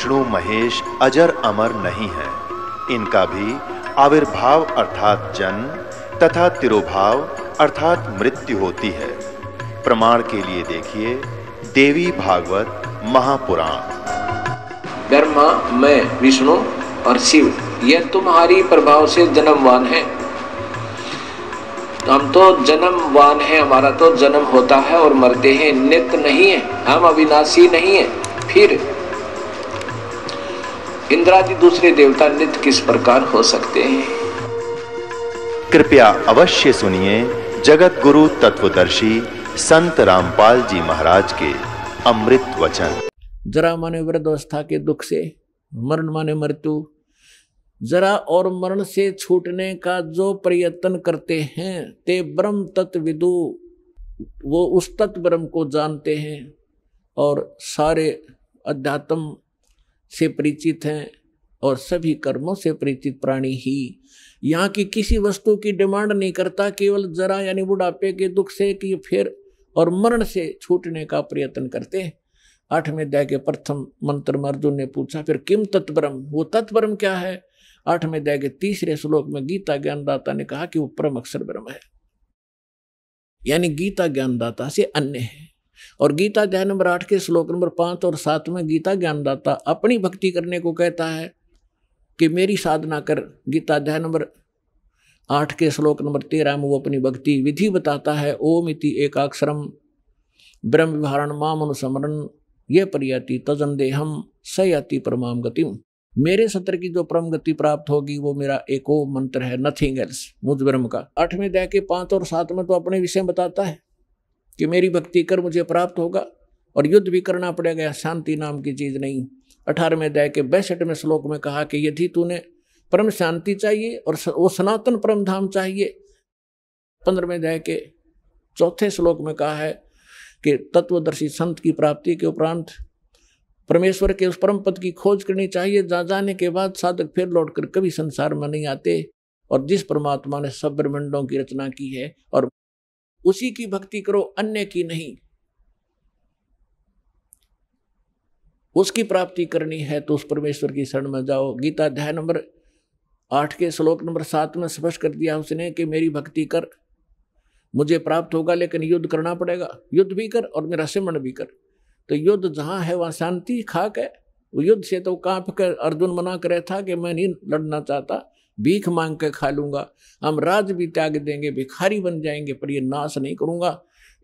विष्णु महेश अजर अमर नहीं है इनका भी आविर्भाव अर्थात जन्म तथा तिरुभाव अर्थात मृत्यु होती है प्रमाण के लिए देखिए देवी भागवत महापुराण ब्रह्मा मैं विष्णु और शिव यह तुम्हारी प्रभाव से जन्मवान है हम तो जन्मवान है हमारा तो जन्म होता है और मरते हैं नित्य नहीं है हम अविनाशी नहीं है फिर इंद्रादि दूसरे देवता नित्य किस प्रकार हो सकते हैं कृपया अवश्य सुनिए जगत गुरु तत्वदर्शी संत रामपाल जी महाराज के अमृत वचन जरा माने वृद्धावस्था के दुख से मरण माने मृत्यु जरा और मरण से छूटने का जो प्रयत्न करते हैं ते ब्रह्म तत्विदु वो उस तत्व ब्रह्म को जानते हैं और सारे अध्यात्म से परिचित हैं और सभी कर्मों से परिचित प्राणी ही यहाँ की किसी वस्तु की डिमांड नहीं करता केवल जरा यानी बुढ़ापे के दुख से कि फिर और मरण से छूटने का प्रयत्न करते हैं आठवें अध्याय के प्रथम मंत्र में अर्जुन ने पूछा फिर किम तत्परम वो तत्परम क्या है आठवें अध्याय के तीसरे श्लोक में गीता ज्ञानदाता ने कहा कि वो परम अक्षर ब्रह्म है यानी गीता ज्ञानदाता से अन्य है और गीता अध्याय नंबर आठ के श्लोक नंबर पाँच और सात में गीता ज्ञानदाता अपनी भक्ति करने को कहता है कि मेरी साधना कर गीता अध्याय नंबर आठ के श्लोक नंबर तेरह में वो अपनी भक्ति विधि बताता है ओम इति एकाक्षरम ब्रह्म विहारण माम अनुसमरण ये तजन देहम सयाति परमाम गति मेरे सत्र की जो परम गति प्राप्त होगी वो मेरा एको मंत्र है नथिंग एल्स मुझ ब्रह्म का आठवें दया के पांच और सात में तो अपने विषय बताता है कि मेरी भक्ति कर मुझे प्राप्त होगा और युद्ध भी करना पड़ेगा शांति नाम की चीज़ नहीं अठारहवें अध्याय के बैसठवें श्लोक में कहा कि यदि तूने परम शांति चाहिए और वो सनातन परम धाम चाहिए पंद्रहवें अध्याय के चौथे श्लोक में कहा है कि तत्वदर्शी संत की प्राप्ति के उपरांत परमेश्वर के उस परम पद की खोज करनी चाहिए जा जाने के बाद साधक फिर लौट कर कभी संसार में नहीं आते और जिस परमात्मा ने सब ब्रह्मंडों की रचना की है और उसी की भक्ति करो अन्य की नहीं उसकी प्राप्ति करनी है तो उस परमेश्वर की शरण में जाओ गीता अध्याय नंबर आठ के श्लोक नंबर सात में स्पष्ट कर दिया उसने कि मेरी भक्ति कर मुझे प्राप्त होगा लेकिन युद्ध करना पड़ेगा युद्ध भी कर और मेरा सिमरण भी कर तो युद्ध जहाँ है वहाँ शांति खाक है युद्ध से तो कांप कर अर्जुन मना करे था कि मैं नहीं लड़ना चाहता भीख मांग के खा लूँगा हम राज भी त्याग देंगे भिखारी बन जाएंगे पर ये नाश नहीं करूँगा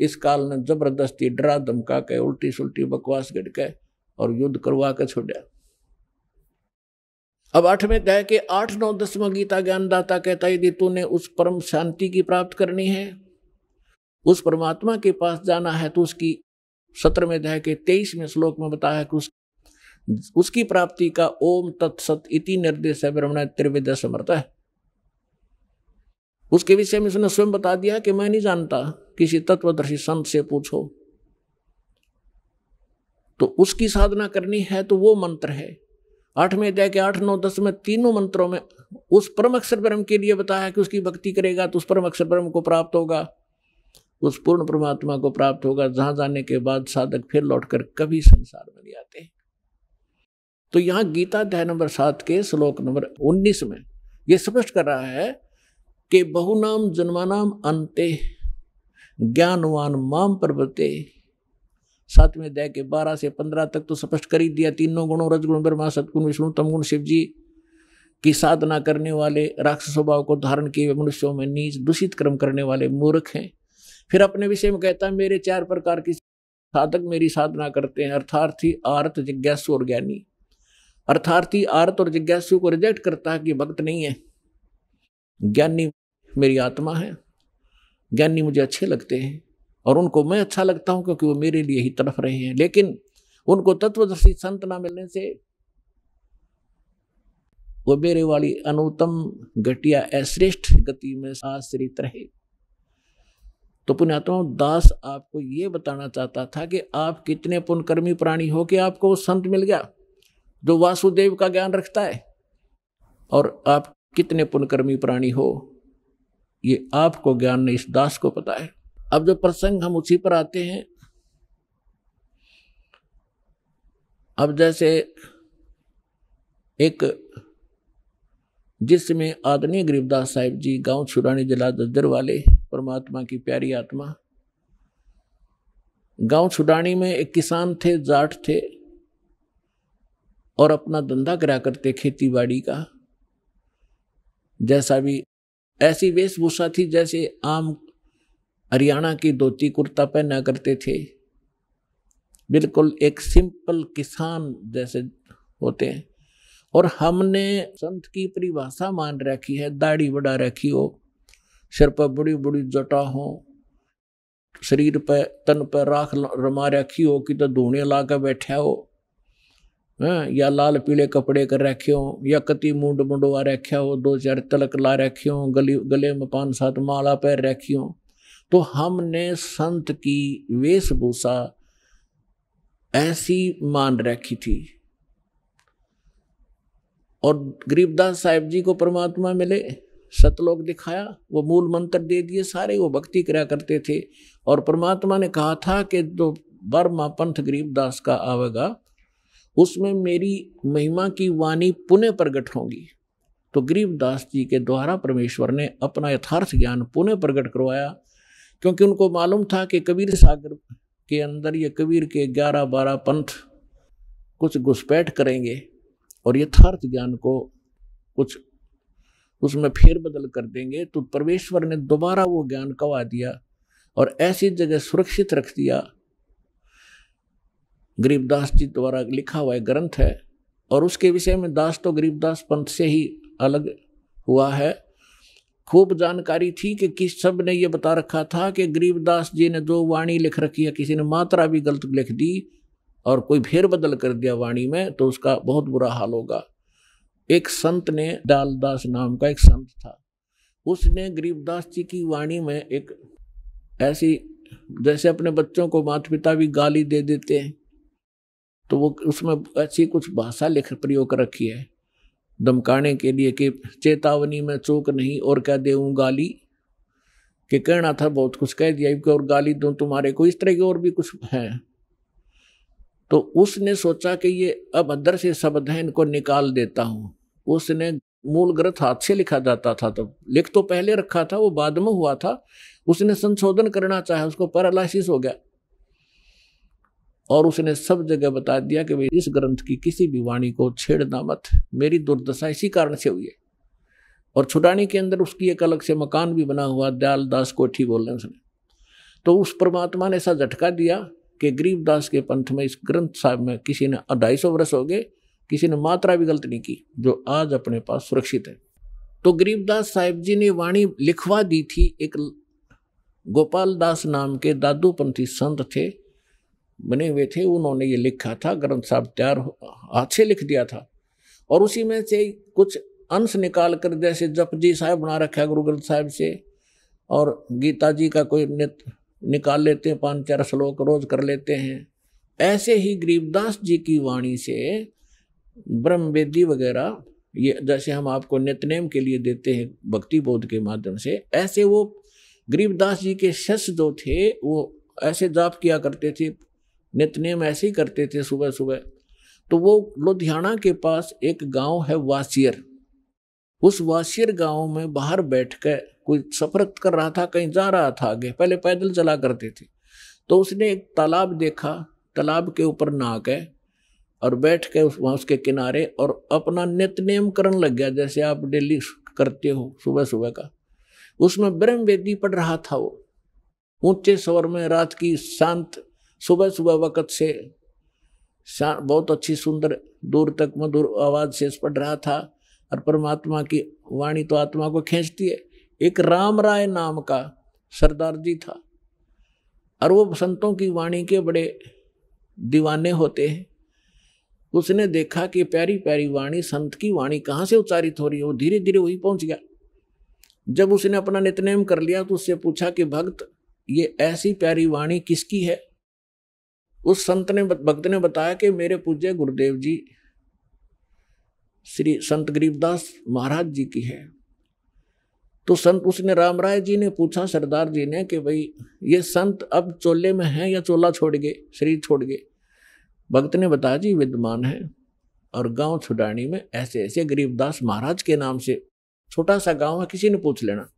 इस काल ने जबरदस्ती डरा धमका के उल्टी सुल्टी बकवास गट के और युद्ध करवा के छोड़ा अब आठवें अध्याय के आठ नौ दसवा गीता ज्ञानदाता कहता यदि तूने उस परम शांति की प्राप्त करनी है उस परमात्मा के पास जाना है तो उसकी सत्रहवें अध्याय के तेईसवें श्लोक में बताया कि उस उसकी प्राप्ति का ओम तत्सत इति निर्देश है ब्रह्मण त्रिविद समर्थ है उसके विषय में उसने स्वयं बता दिया कि मैं नहीं जानता किसी तत्वदर्शी संत से पूछो तो उसकी साधना करनी है तो वो मंत्र है आठवें अध्याय के आठ नौ दस में तीनों मंत्रों में उस परम अक्षर ब्रह्म के लिए बताया कि उसकी भक्ति करेगा तो उस परम अक्षर ब्रह्म को प्राप्त होगा उस पूर्ण परमात्मा को प्राप्त होगा जहां जाने के बाद साधक फिर लौटकर कभी संसार में नहीं आते तो यहाँ गीता अध्याय नंबर सात के श्लोक नंबर उन्नीस में ये स्पष्ट कर रहा है कि बहुनाम जन्मानाम अंते ज्ञानवान माम पर्वते सातवें अध्याय के बारह से पंद्रह तक तो स्पष्ट कर ही दिया तीनों गुणों रजगुण ब्रह्मा सदगुण विष्णु तमगुण शिव जी की साधना करने वाले राक्षस स्वभाव को धारण किए मनुष्यों में नीच दूषित कर्म करने वाले मूर्ख हैं फिर अपने विषय में कहता है मेरे चार प्रकार की साधक मेरी साधना करते हैं अर्थार्थी आर्थ जिज्ञासु और ज्ञानी अर्थार्थी आर्त और जिज्ञासु को रिजेक्ट करता है कि भक्त नहीं है ज्ञानी मेरी आत्मा है ज्ञानी मुझे अच्छे लगते हैं और उनको मैं अच्छा लगता हूं क्योंकि वो मेरे लिए ही तड़फ रहे हैं लेकिन उनको तत्वदर्शी संत ना मिलने से वो मेरे वाली अनुतम घटिया अश्रेष्ठ गति में आश्रित रहे तो पुण्यात्मा दास आपको ये बताना चाहता था कि आप कितने पुनकर्मी प्राणी हो कि आपको वो संत मिल गया जो वासुदेव का ज्ञान रखता है और आप कितने पुनकर्मी प्राणी हो ये आपको ज्ञान नहीं इस दास को पता है अब जो प्रसंग हम उसी पर आते हैं अब जैसे एक जिसमें आदरणीय गरीबदास साहिब जी गांव छुरानी जिला दज्जर वाले परमात्मा की प्यारी आत्मा गांव छुडानी में एक किसान थे जाट थे और अपना धंधा करा करते खेती बाड़ी का जैसा भी ऐसी वेशभूषा थी जैसे आम हरियाणा की धोती कुर्ता पहना करते थे बिल्कुल एक सिंपल किसान जैसे होते हैं और हमने संत की परिभाषा मान रखी है दाढ़ी बढ़ा रखी हो सिर पर बड़ी बड़ी जटा हो शरीर पर तन पर राख रमा रखी हो कि तो धूणे ला कर बैठा हो हैं हाँ, या लाल पीले कपड़े कर रखे हो या कति मुंड मुंडवा रखे हो दो चार तलक ला रखे हो गली गले में पान सात माला पैर रखी हो तो हमने संत की वेशभूषा ऐसी मान रखी थी और गरीबदास साहेब जी को परमात्मा मिले सतलोक दिखाया वो मूल मंत्र दे दिए सारे वो भक्ति क्रिया करते थे और परमात्मा ने कहा था कि जो बर्मा पंथ गरीबदास का आवेगा उसमें मेरी महिमा की वाणी पुनः प्रकट होगी तो गरीबदास जी के द्वारा परमेश्वर ने अपना यथार्थ ज्ञान पुनः प्रकट करवाया क्योंकि उनको मालूम था कि कबीर सागर के अंदर ये कबीर के ग्यारह बारह पंथ कुछ घुसपैठ करेंगे और यथार्थ ज्ञान को कुछ उसमें फेर बदल कर देंगे तो परमेश्वर ने दोबारा वो ज्ञान कवा दिया और ऐसी जगह सुरक्षित रख दिया गरीबदास जी द्वारा लिखा हुआ ग्रंथ है और उसके विषय में दास तो गरीबदास पंथ से ही अलग हुआ है खूब जानकारी थी कि किस सब ने ये बता रखा था कि गरीबदास जी ने जो वाणी लिख रखी है किसी ने मात्रा भी गलत लिख दी और कोई फेर बदल कर दिया वाणी में तो उसका बहुत बुरा हाल होगा एक संत ने डालदास नाम का एक संत था उसने गरीबदास जी की वाणी में एक ऐसी जैसे अपने बच्चों को माता पिता भी गाली दे देते हैं तो वो उसमें ऐसी कुछ भाषा लिख प्रयोग कर रखी है धमकाने के लिए कि चेतावनी में चूक नहीं और कह देऊँ गाली कि कहना था बहुत कुछ कह दिया कि और गाली दूँ तुम्हारे को इस तरह के और भी कुछ है तो उसने सोचा कि ये अब अंदर से शब्द हैं इनको निकाल देता हूँ उसने मूल ग्रंथ हाथ से लिखा जाता था तब लिख तो पहले रखा था वो बाद में हुआ था उसने संशोधन करना चाहा उसको पैरालिसिस हो गया और उसने सब जगह बता दिया कि भाई इस ग्रंथ की किसी भी वाणी को छेड़ना मत मेरी दुर्दशा इसी कारण से हुई है और छुटानी के अंदर उसकी एक अलग से मकान भी बना हुआ दयाल दास कोठी बोल रहे हैं उसने तो उस परमात्मा ने ऐसा झटका दिया कि गरीबदास के पंथ में इस ग्रंथ साहब में किसी ने ढाई सौ वर्ष हो गए किसी ने मात्रा भी गलत नहीं की जो आज अपने पास सुरक्षित है तो गरीबदास साहेब जी ने वाणी लिखवा दी थी एक गोपाल दास नाम के दादूपंथी संत थे बने हुए थे उन्होंने ये लिखा था ग्रंथ साहब तैयार हाथ से लिख दिया था और उसी में से कुछ अंश निकाल कर जैसे जप जी साहब बना रखा गुरु ग्रंथ साहिब से और गीता जी का कोई नित निकाल लेते हैं पाँच चार श्लोक रोज कर लेते हैं ऐसे ही गरीबदास जी की वाणी से ब्रह्म वेदी वगैरह ये जैसे हम आपको नितनेम के लिए देते हैं भक्ति बोध के माध्यम से ऐसे वो गरीबदास जी के शस जो थे वो ऐसे जाप किया करते थे नित नियम ऐसे ही करते थे सुबह सुबह तो वो लुधियाना के पास एक गांव है वासियर उस वासियर गांव में बाहर बैठ कर कोई सफर कर रहा था कहीं जा रहा था आगे पहले पैदल चला करते थे तो उसने एक तालाब देखा तालाब के ऊपर नहा गए और बैठ के उस वहाँ उसके किनारे और अपना नित नियम करने लग गया जैसे आप डेली करते हो सुबह सुबह का उसमें ब्रह्म वेदी पढ़ रहा था वो ऊंचे स्वर में रात की शांत सुबह सुबह वक़्त से बहुत अच्छी सुंदर दूर तक मधुर आवाज़ से पढ़ रहा था और परमात्मा की वाणी तो आत्मा को खींचती है एक राम राय नाम का सरदार जी था और वो संतों की वाणी के बड़े दीवाने होते हैं उसने देखा कि प्यारी प्यारी वाणी संत की वाणी कहाँ से उच्चारित हो रही है वो धीरे धीरे वहीं पहुँच गया जब उसने अपना नितनेम कर लिया तो उससे पूछा कि भक्त ये ऐसी प्यारी वाणी किसकी है उस संत ने भक्त ने बताया कि मेरे पूज्य गुरुदेव जी श्री संत गरीबदास महाराज जी की है तो संत उसने राम राय जी ने पूछा सरदार जी ने कि भाई ये संत अब चोले में हैं या चोला छोड़ गए शरीर छोड़ गए भक्त ने बताया जी विद्यमान है और गांव छुडानी में ऐसे ऐसे गरीबदास महाराज के नाम से छोटा सा गांव है किसी ने पूछ लेना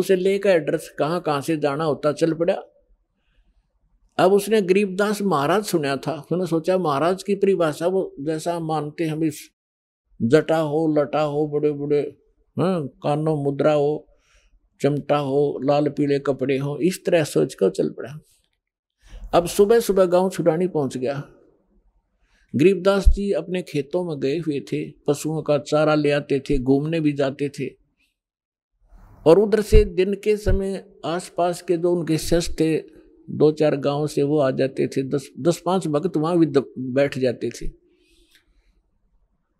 उसे लेकर एड्रेस कहाँ कहाँ से जाना होता चल पड़ा अब उसने गरीबदास महाराज सुना था उसने सोचा महाराज की परिभाषा वो जैसा मानते हम इस जटा हो लटा हो बड़े बड़े हाँ कानों मुद्रा हो चमटा हो लाल पीले कपड़े हो इस तरह सोच कर चल पड़ा अब सुबह सुबह गांव छुड़ानी पहुंच गया गरीबदास जी अपने खेतों में गए हुए थे पशुओं का चारा ले आते थे घूमने भी जाते थे और उधर से दिन के समय आसपास के जो उनके शस थे दो चार गांव से वो आ जाते थे दस दस पांच भक्त वहां भी बैठ जाते थे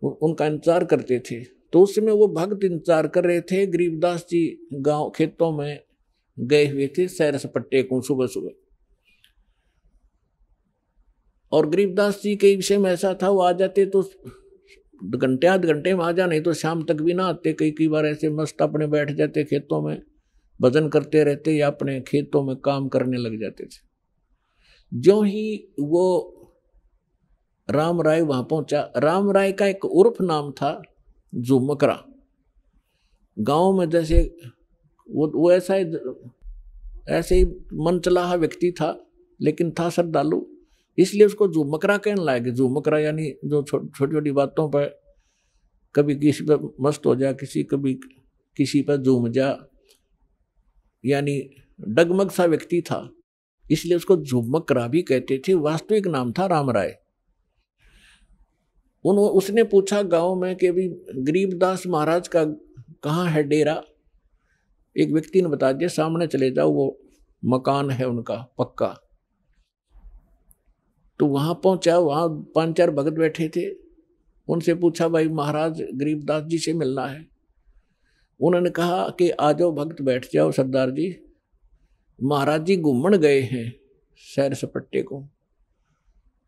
उनका इंतजार करते थे तो उस समय वो भक्त इंतजार कर रहे थे गरीबदास जी गांव खेतों में गए हुए थे सैर सपट्टे को सुबह सुबह और गरीबदास जी के विषय में ऐसा था वो आ जाते तो घंटे आध घंटे में आ जा नहीं तो शाम तक भी ना आते कई कई बार ऐसे मस्त अपने बैठ जाते खेतों में भजन करते रहते या अपने खेतों में काम करने लग जाते थे जो ही वो राम राय वहां पहुंचा राम राय का एक उर्फ नाम था मकरा गांव में जैसे वो वो ऐसा ही ऐसे ही मन चलाहा व्यक्ति था लेकिन था श्रद्धालु इसलिए उसको मकरा कहने लायक मकरा यानी जो छोटी छोटी बातों पर कभी किसी पर मस्त हो जा किसी कभी किसी पर झूम जा यानी डगमग सा व्यक्ति था इसलिए उसको करा भी कहते थे वास्तविक नाम था राम राय उन उसने पूछा गांव में कि अभी गरीबदास महाराज का कहाँ है डेरा एक व्यक्ति ने बता दिया सामने चले जाओ वो मकान है उनका पक्का तो वहाँ पहुँचा वहाँ पांच चार भगत बैठे थे उनसे पूछा भाई महाराज गरीबदास जी से मिलना है उन्होंने कहा कि आ जाओ भक्त बैठ जाओ सरदार जी महाराज जी घूमण गए हैं सैर सपट्टे को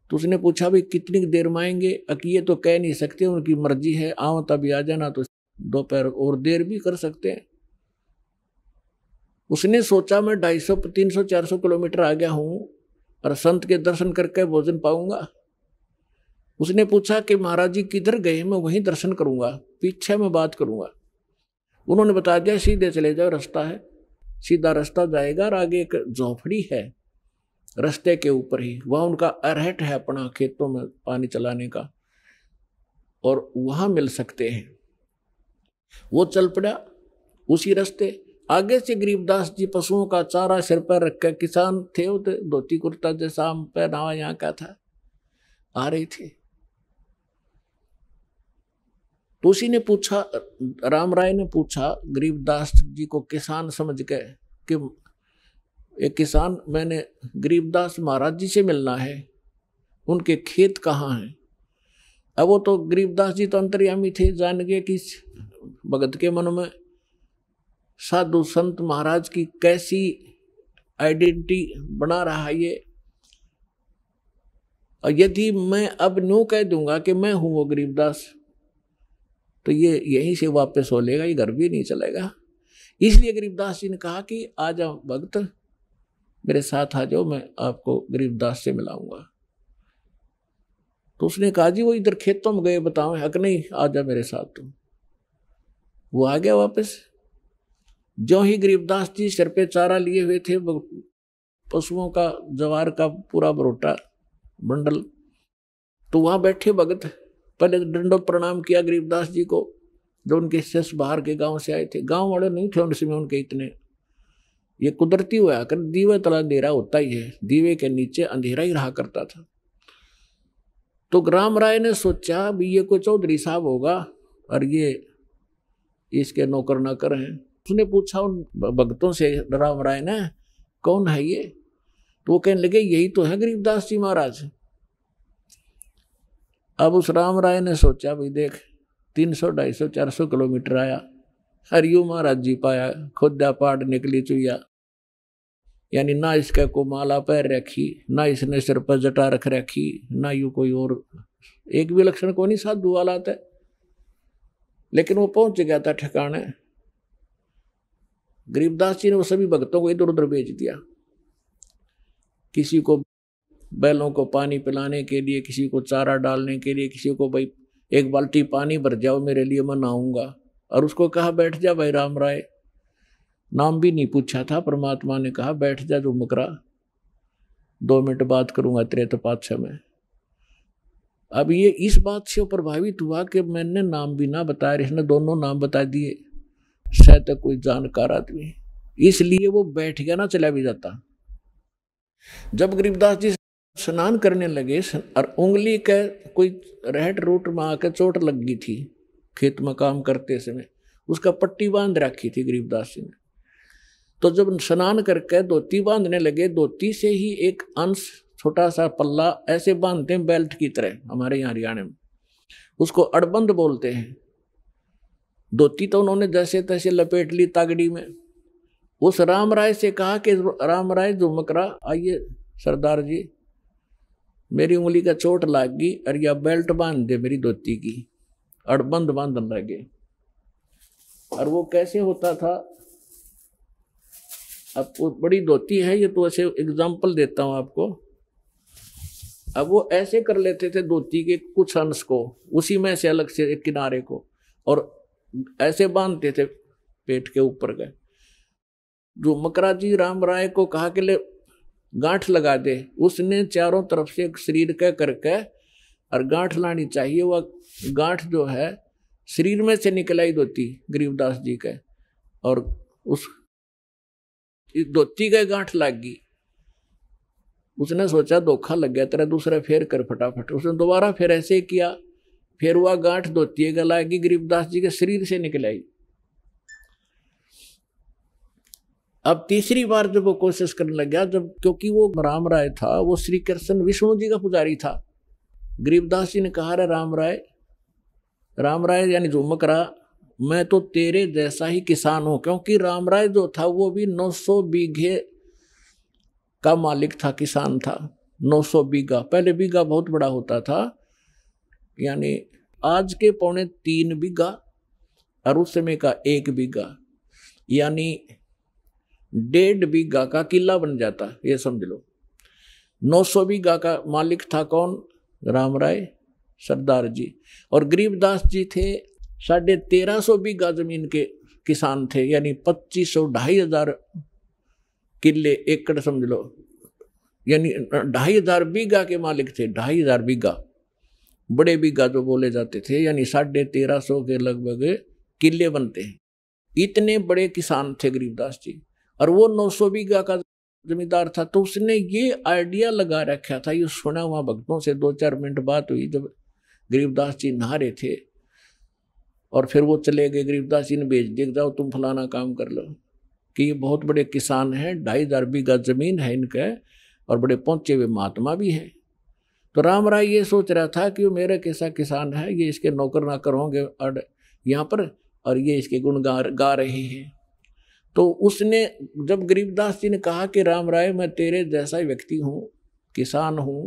तो उसने पूछा भी कितनी देर में आएंगे अकिए तो कह नहीं सकते उनकी मर्जी है आओ तभी आ जाना तो दोपहर और देर भी कर सकते हैं उसने सोचा मैं ढाई सौ तीन सौ चार सौ किलोमीटर आ गया हूँ और संत के दर्शन करके भोजन पाऊंगा उसने पूछा कि महाराज जी किधर गए मैं वहीं दर्शन करूंगा पीछे मैं बात करूंगा उन्होंने बता दिया सीधे चले जाओ रास्ता है सीधा रास्ता जाएगा और आगे एक झोंपड़ी है रास्ते के ऊपर ही वह उनका अरहट है अपना खेतों में पानी चलाने का और वहाँ मिल सकते हैं वो चल पड़ा उसी रास्ते आगे से गरीबदास जी पशुओं का चारा सिर पर रखकर किसान थे वो धोती कुर्ता जैसा पहनावा यहाँ का था आ रही थी तो उसी ने पूछा राम राय ने पूछा गरीबदास जी को किसान समझ के कि एक किसान मैंने गरीबदास महाराज जी से मिलना है उनके खेत कहाँ हैं अब वो तो गरीबदास जी तो अंतर्यामी थे जान गए कि भगत के मन में साधु संत महाराज की कैसी आइडेंटिटी बना रहा ये और यदि मैं अब नो कह दूंगा कि मैं हूँ वो गरीबदास तो ये यहीं से वापस हो लेगा ये घर भी नहीं चलेगा इसलिए गरीबदास जी ने कहा कि आ जाओ भक्त मेरे साथ आ जाओ मैं आपको गरीबदास से मिलाऊंगा तो उसने कहा जी वो इधर खेतों में गए बताओ हक नहीं आ जा मेरे साथ तुम वो आ गया वापस जो ही गरीबदास जी सिर पे चारा लिए हुए थे पशुओं का जवार का पूरा बरोटा बंडल तो वहां बैठे भगत पहले तो दंडोत प्रणाम किया गरीबदास जी को जो उनके शिष्य बाहर के गांव से आए थे गांव वाले नहीं थे उनसे उनके इतने ये कुदरती हुआ कर दीवे तला अंधेरा होता ही है दीवे के नीचे अंधेरा ही रहा करता था तो ग्राम राय ने सोचा भी ये कोई चौधरी साहब होगा और ये इसके नौकर नौकर हैं उसने पूछा उन भक्तों से राम राय ने कौन है ये तो वो कहने लगे यही तो है गरीबदास जी महाराज अब उस राम राय ने सोचा भाई देख तीन सौ ढाई सौ चार सौ किलोमीटर आया हरियो महाराज जी पाया खुदा पाट निकली चुया यानी ना इसका को माला पैर रखी ना इसने सिर पर जटा रख रखी ना यू कोई और एक भी लक्षण को नहीं साधु वाला था लेकिन वो पहुंच गया था ठिकाने गरीबदास जी ने वो सभी भक्तों को इधर उधर भेज दिया किसी को बैलों को पानी पिलाने के लिए किसी को चारा डालने के लिए किसी को भाई एक बाल्टी पानी भर जाओ मेरे लिए मैं नहाऊंगा और उसको कहा बैठ जा भाई राम राय नाम भी नहीं पूछा था परमात्मा ने कहा बैठ जा जो मकरा दो मिनट बात करूंगा तेरे तो पातशाह में अब ये इस बात से प्रभावित हुआ कि मैंने नाम भी ना बताया इसने दोनों नाम बता दिए शायद कोई जानकार आदमी इसलिए वो बैठ गया ना चला भी जाता जब गरीबदास जी स्नान करने लगे और उंगली के कोई रहट रूट में आके चोट लग गई थी खेत में काम करते समय उसका पट्टी बांध रखी थी गरीबदास जी ने तो जब स्नान करके धोती बांधने लगे धोती से ही एक अंश छोटा सा पल्ला ऐसे बांधते हैं बेल्ट की तरह हमारे यहाँ हरियाणा में उसको अड़बंद बोलते हैं धोती तो उन्होंने जैसे तैसे लपेट ली तागड़ी में उस राम राय से कहा कि राम राय जो मकरा आइए सरदार जी मेरी उंगली का चोट लाग गई और या बेल्ट बांध दे मेरी धोती की और बंद बांधन लगे और वो कैसे होता था अब वो बड़ी धोती है ये तो ऐसे एग्जाम्पल देता हूँ आपको अब वो ऐसे कर लेते थे धोती के कुछ अंश को उसी में से अलग से एक किनारे को और ऐसे बांधते थे पेट के ऊपर गए जो मकराजी राम राय को कहा के ले गांठ लगा दे उसने चारों तरफ से शरीर कह करके और गांठ लानी चाहिए वह गांठ जो है शरीर में से निकलाई धोती गरीबदास जी के और उस धोती का गांठ लाग गई उसने सोचा धोखा लग गया तेरा दूसरा फेर कर फटाफट उसने दोबारा फिर ऐसे किया फिर वह गांठ धोती का लागी गरीबदास जी के शरीर से निकलाई अब तीसरी बार जब वो कोशिश करने लग गया जब क्योंकि वो राम राय था वो श्री कृष्ण विष्णु जी का पुजारी था गरीबदास जी ने कहा रे राम राय राम राय यानी जो रहा मैं तो तेरे जैसा ही किसान हूँ क्योंकि राम राय जो था वो भी 900 बीघे का मालिक था किसान था 900 बीघा पहले बीघा बहुत बड़ा होता था यानी आज के पौने तीन बीघा और उस समय का एक बीघा यानी डेढ़ बीघा का किला बन जाता ये समझ लो 900 बीघा का मालिक था कौन राम राय सरदार जी और गरीबदास जी थे साढ़े तेरह सौ बीघा जमीन के किसान थे यानी पच्चीस सौ ढाई हजार किले एकड़ समझ लो यानी ढाई हजार बीघा के मालिक थे ढाई हजार बीघा बड़े बीघा जो तो बोले जाते थे यानी साढ़े तेरह सौ के लगभग किले बनते हैं इतने बड़े किसान थे गरीबदास जी और वो नौ सौ बीघा का जमींदार था तो उसने ये आइडिया लगा रखा था ये सुना हुआ भक्तों से दो चार मिनट बात हुई जब गरीबदास जी नहा रहे थे और फिर वो चले गए गरीबदास जी ने भेज दिया जाओ तुम फलाना काम कर लो कि ये बहुत बड़े किसान हैं ढाई हजार बीघा जमीन है इनके और बड़े पहुंचे हुए महात्मा भी हैं तो राम राय ये सोच रहा था कि वो मेरा कैसा किसान है ये इसके नौकर नाकर होंगे और यहाँ पर और ये इसके गुण गा गा रहे हैं तो उसने जब गरीबदास जी ने कहा कि राम राय मैं तेरे जैसा व्यक्ति हूँ किसान हूँ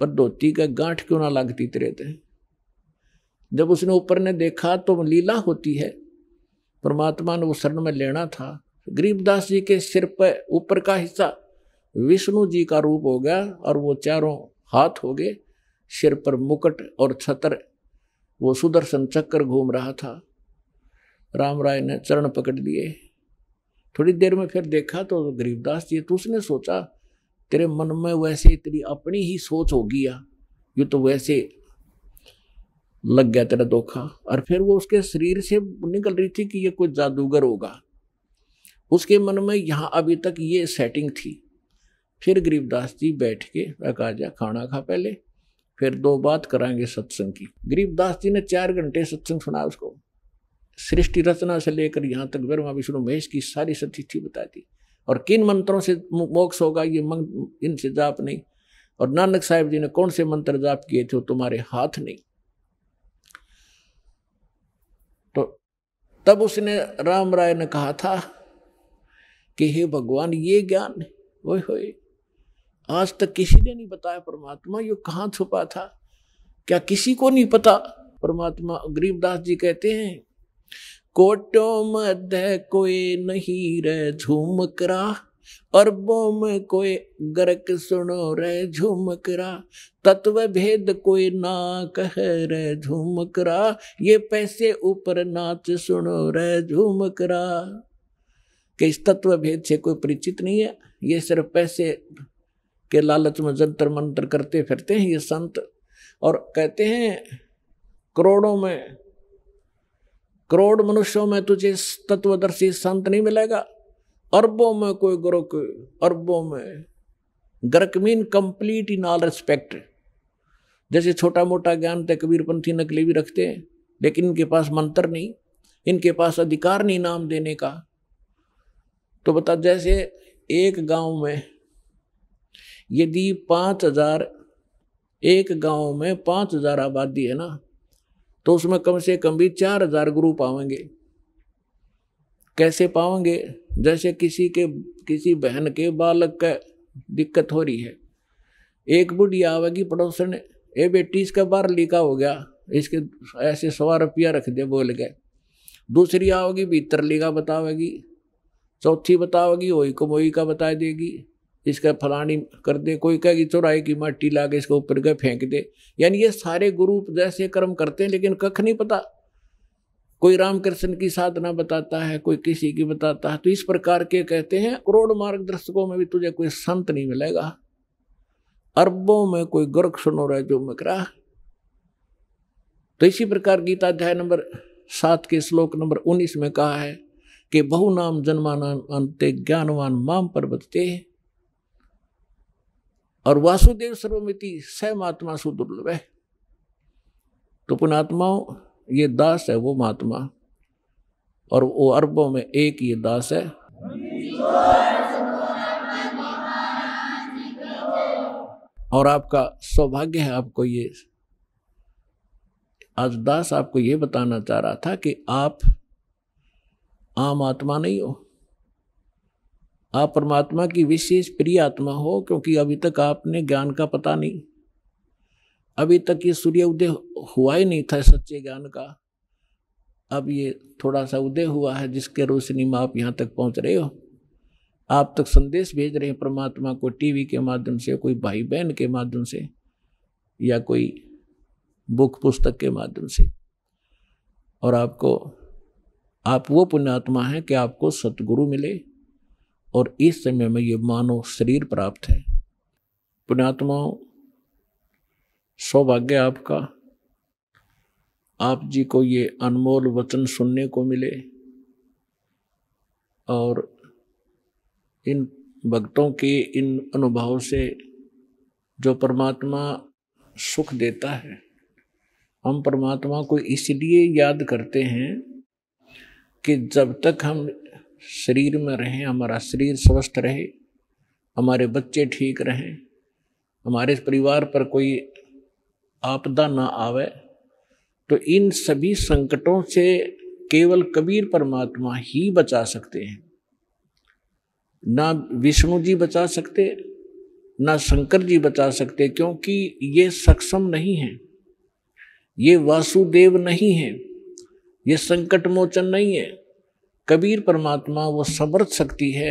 पर धोती का गांठ क्यों ना लागती तेरे थे जब उसने ऊपर ने देखा तो लीला होती है परमात्मा ने वो शरण में लेना था गरीबदास जी के सिर पर ऊपर का हिस्सा विष्णु जी का रूप हो गया और वो चारों हाथ हो गए सिर पर मुकुट और छतर वो सुदर्शन चक्कर घूम रहा था राम राय ने चरण पकड़ लिए थोड़ी देर में फिर देखा तो गरीबदास जी तो उसने सोचा तेरे मन में वैसे तेरी अपनी ही सोच होगी या ये तो वैसे लग गया तेरा धोखा और फिर वो उसके शरीर से निकल रही थी कि ये कोई जादूगर होगा उसके मन में यहाँ अभी तक ये सेटिंग थी फिर गरीबदास जी बैठ के कहा जा खाना खा पहले फिर दो बात कराएंगे सत्संग की गरीबदास जी ने चार घंटे सत्संग सुना उसको सृष्टि रचना से लेकर यहाँ तक ब्रह्मा विष्णु महेश की सारी सतीथि बता दी और किन मंत्रों से मोक्ष होगा ये मंत्र इनसे जाप नहीं और नानक साहेब जी ने कौन से मंत्र जाप किए थे तुम्हारे हाथ नहीं तो तब उसने राम राय ने कहा था कि हे भगवान ये ज्ञान ओ हो आज तक किसी ने नहीं बताया परमात्मा ये कहाँ छुपा था क्या किसी को नहीं पता परमात्मा गरीबदास जी कहते हैं कोटो मध्य कोई नहीं रे करा अरबों में कोई गरक सुनो रे करा तत्व भेद कोई ना कह रे करा ये पैसे ऊपर नाच सुनो रे झुमकरा कि इस तत्व भेद से कोई परिचित नहीं है ये सिर्फ पैसे के लालच में जंतर मंत्र करते फिरते हैं ये संत और कहते हैं करोड़ों में करोड़ मनुष्यों में तुझे तत्वदर्शी संत नहीं मिलेगा अरबों में कोई गुरु को अरबों में गर्क mean complete in all respect जैसे छोटा मोटा ज्ञान तो कबीरपंथी नकली भी रखते हैं लेकिन इनके पास मंत्र नहीं इनके पास अधिकार नहीं नाम देने का तो बता जैसे एक गांव में यदि पाँच हजार एक गांव में पाँच हजार आबादी है ना तो उसमें कम से कम भी चार हजार गुरु पाओगे कैसे पाओगे जैसे किसी के किसी बहन के बालक का दिक्कत हो रही है एक बुढ़िया आवेगी पड़ोसन ए बेटी इसका बार लिखा हो गया इसके ऐसे सवा रुपया रख दे बोल गए दूसरी आओगी भीतर लिखा बतावेगी चौथी बतावेगी वही कमोई का बता देगी इसका फलानी कर दे कोई कहेगी कि चौराहे की माटी ला के इसको ऊपर गए फेंक दे यानी ये सारे गुरु जैसे कर्म करते हैं लेकिन कख नहीं पता कोई रामकृष्ण की साधना बताता है कोई किसी की बताता है तो इस प्रकार के कहते हैं करोड़ मार्गदर्शकों में भी तुझे कोई संत नहीं मिलेगा अरबों में कोई गोरख सुनो रहा जो मकरा तो इसी प्रकार गीता अध्याय नंबर सात के श्लोक नंबर उन्नीस में कहा है कि बहु नाम जन्मान अंत्य ज्ञानवान माम पर बदते हैं और वासुदेव सर्वमिति सह महात्मा सुदुर्लभ है तो पुणात्माओं ये दास है वो महात्मा और वो अरबों में एक ये दास है और आपका सौभाग्य है आपको ये आज दास आपको ये बताना चाह रहा था कि आप आम आत्मा नहीं हो आप परमात्मा की विशेष प्रिय आत्मा हो क्योंकि अभी तक आपने ज्ञान का पता नहीं अभी तक ये सूर्य उदय हुआ ही नहीं था सच्चे ज्ञान का अब ये थोड़ा सा उदय हुआ है जिसके रोशनी में आप यहाँ तक पहुँच रहे हो आप तक संदेश भेज रहे हैं परमात्मा को टीवी के माध्यम से कोई भाई बहन के माध्यम से या कोई बुक पुस्तक के माध्यम से और आपको आप वो पुण्यात्मा हैं कि आपको सतगुरु मिले और इस समय में ये मानव शरीर प्राप्त है पुण्यात्माओं सौभाग्य आपका आप जी को ये अनमोल वचन सुनने को मिले और इन भक्तों के इन अनुभव से जो परमात्मा सुख देता है हम परमात्मा को इसलिए याद करते हैं कि जब तक हम शरीर में रहें हमारा शरीर स्वस्थ रहे हमारे बच्चे ठीक रहें हमारे परिवार पर कोई आपदा ना आवे तो इन सभी संकटों से केवल कबीर परमात्मा ही बचा सकते हैं ना विष्णु जी बचा सकते ना शंकर जी बचा सकते क्योंकि ये सक्षम नहीं है ये वासुदेव नहीं है ये संकट मोचन नहीं है कबीर परमात्मा वो समर्थ शक्ति है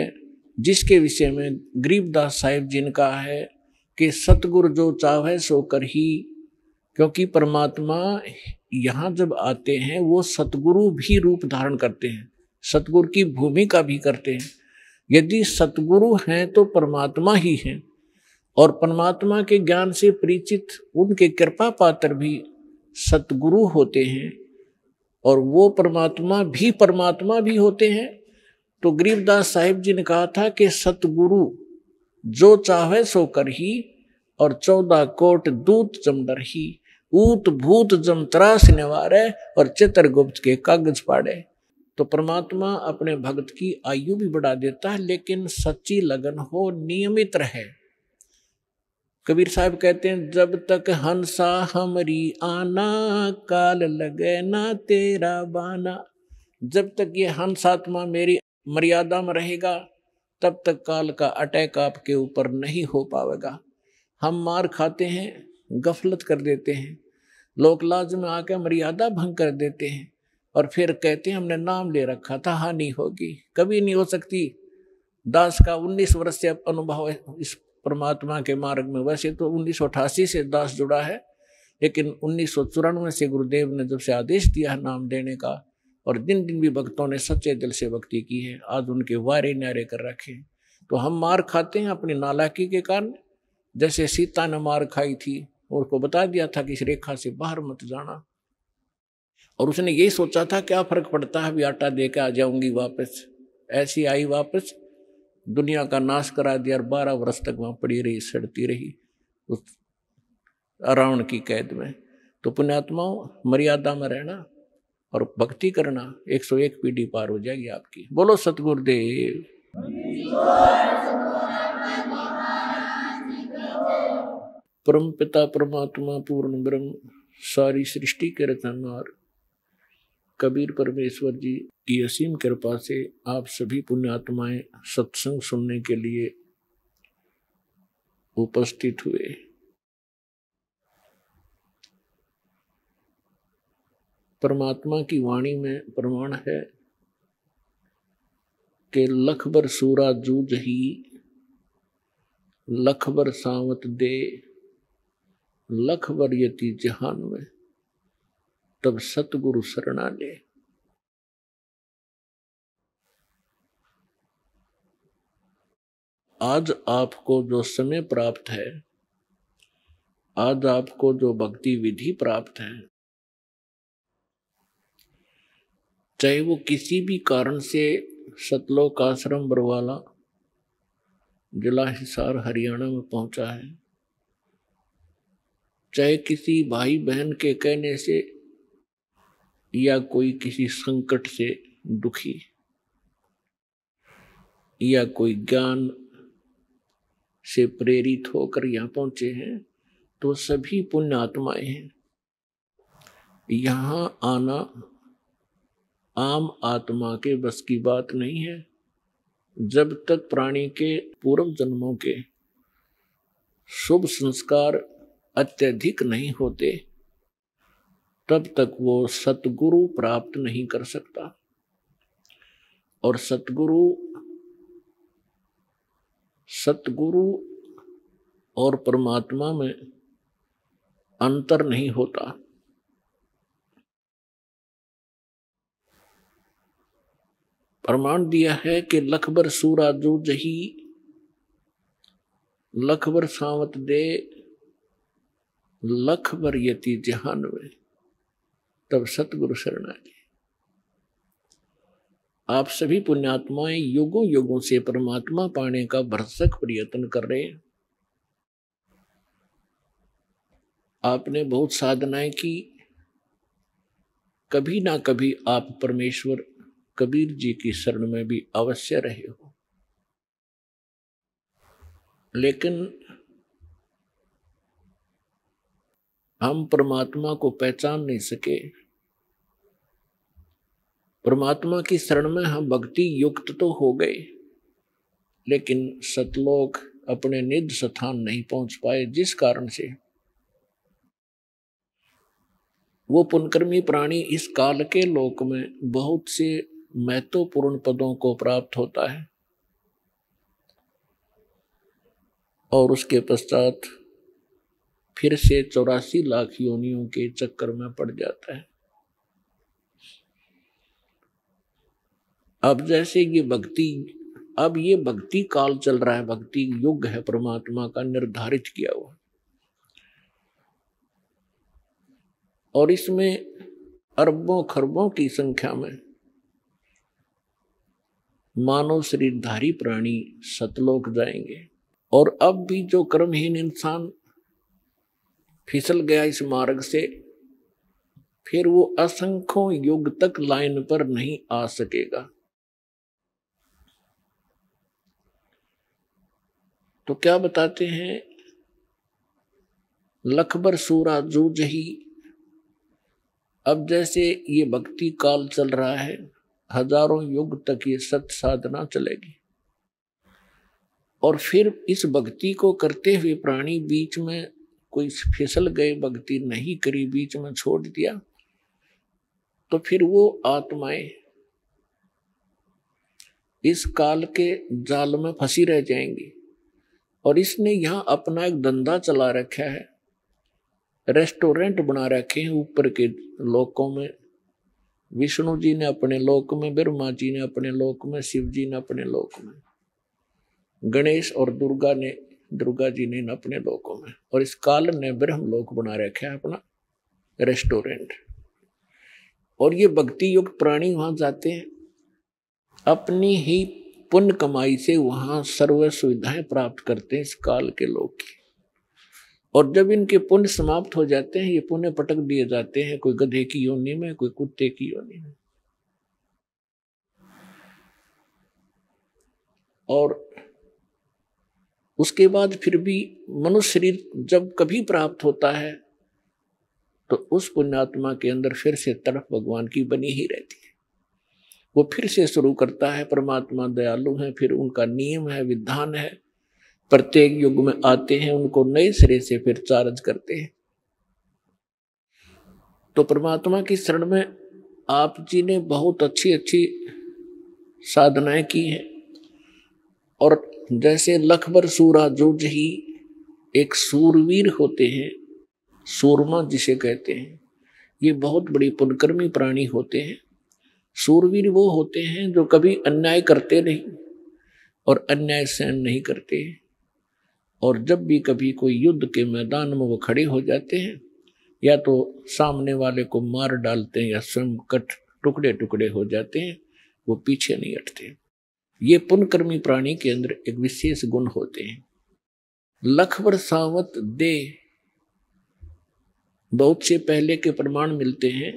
जिसके विषय में गरीबदास साहिब जी ने कहा है कि सतगुरु जो चाहे सो कर ही क्योंकि परमात्मा यहाँ जब आते हैं वो सतगुरु भी रूप धारण करते हैं सतगुरु की भूमिका भी करते हैं यदि सतगुरु हैं तो परमात्मा ही हैं और परमात्मा के ज्ञान से परिचित उनके कृपा पात्र भी सतगुरु होते हैं और वो परमात्मा भी परमात्मा भी होते हैं तो गरीबदास साहिब जी ने कहा था कि सतगुरु जो चाहे सो कर ही और चौदह कोट दूत चमदर ही ऊत भूत जमतरा निवार और चित्र गुप्त के कागज पाड़े तो परमात्मा अपने भक्त की आयु भी बढ़ा देता है लेकिन सच्ची लगन हो नियमित रहे कबीर साहब कहते हैं जब तक हंसा हमरी आना काल लगे ना तेरा बाना जब तक ये हंस आत्मा मेरी मर्यादा में रहेगा तब तक काल का अटैक आपके ऊपर नहीं हो पाएगा हम मार खाते हैं गफलत कर देते हैं लाज में आकर मर्यादा भंग कर देते हैं और फिर कहते हैं हमने नाम ले रखा था हानि होगी कभी नहीं हो सकती दास का उन्नीस वर्ष से अनुभव इस परमात्मा के मार्ग में वैसे तो उन्नीस से दास जुड़ा है लेकिन उन्नीस से गुरुदेव ने जब से आदेश दिया है नाम देने का और दिन दिन भी भक्तों ने सच्चे दिल से भक्ति की है आज उनके वारे न्यारे कर रखे तो हम मार खाते हैं अपनी नालाकी के कारण जैसे सीता ने मार खाई थी और उसको बता दिया था कि इस रेखा से बाहर मत जाना और उसने यही सोचा था क्या फर्क पड़ता है अभी आटा दे के आ जाऊंगी वापस ऐसी आई वापस दुनिया का नाश करा दिया और बारह वर्ष तक वहाँ पड़ी रही सड़ती रही उस अरावण की कैद में तो पुण्यात्माओं मर्यादा में रहना और भक्ति करना 101 पीढ़ी पार हो जाएगी आपकी बोलो सतगुरुदेव परम पिता परमात्मा पूर्ण ब्रह्म सारी सृष्टि के और कबीर परमेश्वर जी की असीम कृपा से आप सभी पुण्यात्माएं सत्संग सुनने के लिए उपस्थित हुए परमात्मा की वाणी में प्रमाण है कि लखबर सूरा जूझ ही लखबर सावत दे लखबर यति जहान में तब सतगुरु शरणा ले आज आपको जो समय प्राप्त है आज आपको जो भक्ति विधि प्राप्त है चाहे वो किसी भी कारण से सतलोक आश्रम बरवाला जिला हिसार हरियाणा में पहुंचा है चाहे किसी भाई बहन के कहने से या कोई किसी संकट से दुखी या कोई ज्ञान से प्रेरित होकर यहाँ पहुंचे हैं तो सभी पुण्य आत्माएं हैं यहाँ आना आम आत्मा के बस की बात नहीं है जब तक प्राणी के पूर्व जन्मों के शुभ संस्कार अत्यधिक नहीं होते तब तक वो सतगुरु प्राप्त नहीं कर सकता और सतगुरु सतगुरु और परमात्मा में अंतर नहीं होता प्रमाण दिया है कि लखबर सूरा जो जही लखबर सावत दे लखबर यति जहान में तब सतगुरु गए आप सभी पुण्यात्माएं युगों युगों से परमात्मा पाने का भरसक प्रयत्न कर रहे हैं आपने बहुत साधनाएं की कभी ना कभी आप परमेश्वर कबीर जी की शरण में भी अवश्य रहे हो लेकिन हम परमात्मा को पहचान नहीं सके परमात्मा की शरण में हम भक्ति युक्त तो हो गए लेकिन सतलोक अपने निध स्थान नहीं पहुंच पाए जिस कारण से वो पुनकर्मी प्राणी इस काल के लोक में बहुत से महत्वपूर्ण पदों को प्राप्त होता है और उसके पश्चात फिर से चौरासी लाख योनियों के चक्कर में पड़ जाता है अब जैसे ये भक्ति अब ये भक्ति काल चल रहा है भक्ति युग है परमात्मा का निर्धारित किया हुआ और इसमें अरबों खरबों की संख्या में मानव शरीरधारी प्राणी सतलोक जाएंगे और अब भी जो कर्महीन इंसान फिसल गया इस मार्ग से फिर वो असंख्यों युग तक लाइन पर नहीं आ सकेगा तो क्या बताते हैं लखबर सूरा जही अब जैसे ये भक्ति काल चल रहा है हजारों युग तक ये सत साधना चलेगी और फिर इस भक्ति को करते हुए प्राणी बीच में कोई फिसल गए भक्ति नहीं करी बीच में छोड़ दिया तो फिर वो आत्माएं इस काल के जाल में फंसी रह जाएंगी और इसने यहाँ अपना एक धंधा चला रखा है रेस्टोरेंट बना रखे हैं ऊपर के लोकों में विष्णु जी ने अपने लोक में ब्रह्मा जी ने अपने लोक में शिव जी ने अपने लोक में गणेश और दुर्गा ने दुर्गा जी ने इन अपने लोकों में और इस काल ने ब्रह्म लोक बना रखा है अपना रेस्टोरेंट और ये भक्ति युक्त प्राणी वहां जाते हैं अपनी ही पुण्य कमाई से वहाँ सर्व सुविधाएं प्राप्त करते हैं इस काल के लोग की और जब इनके पुण्य समाप्त हो जाते हैं ये पुण्य पटक दिए जाते हैं कोई गधे की योनि में कोई कुत्ते की योनि में और उसके बाद फिर भी मनुष्य शरीर जब कभी प्राप्त होता है तो उस पुण्यात्मा के अंदर फिर से तड़प भगवान की बनी ही रहती वो फिर से शुरू करता है परमात्मा दयालु है फिर उनका नियम है विधान है प्रत्येक युग में आते हैं उनको नए सिरे से फिर चार्ज करते हैं तो परमात्मा की शरण में आप जी ने बहुत अच्छी अच्छी साधनाएं की हैं और जैसे लखबर सूरा जूझ ही एक सूरवीर होते हैं सूरमा जिसे कहते हैं ये बहुत बड़ी पुनकर्मी प्राणी होते हैं सूरवीर वो होते हैं जो कभी अन्याय करते नहीं और अन्याय सहन नहीं करते और जब भी कभी कोई युद्ध के मैदान में वो खड़े हो जाते हैं या तो सामने वाले को मार डालते हैं या स्वयं कट टुकड़े टुकड़े हो जाते हैं वो पीछे नहीं हटते ये पुनकर्मी प्राणी के अंदर एक विशेष गुण होते हैं लखबर सावत दे बहुत से पहले के प्रमाण मिलते हैं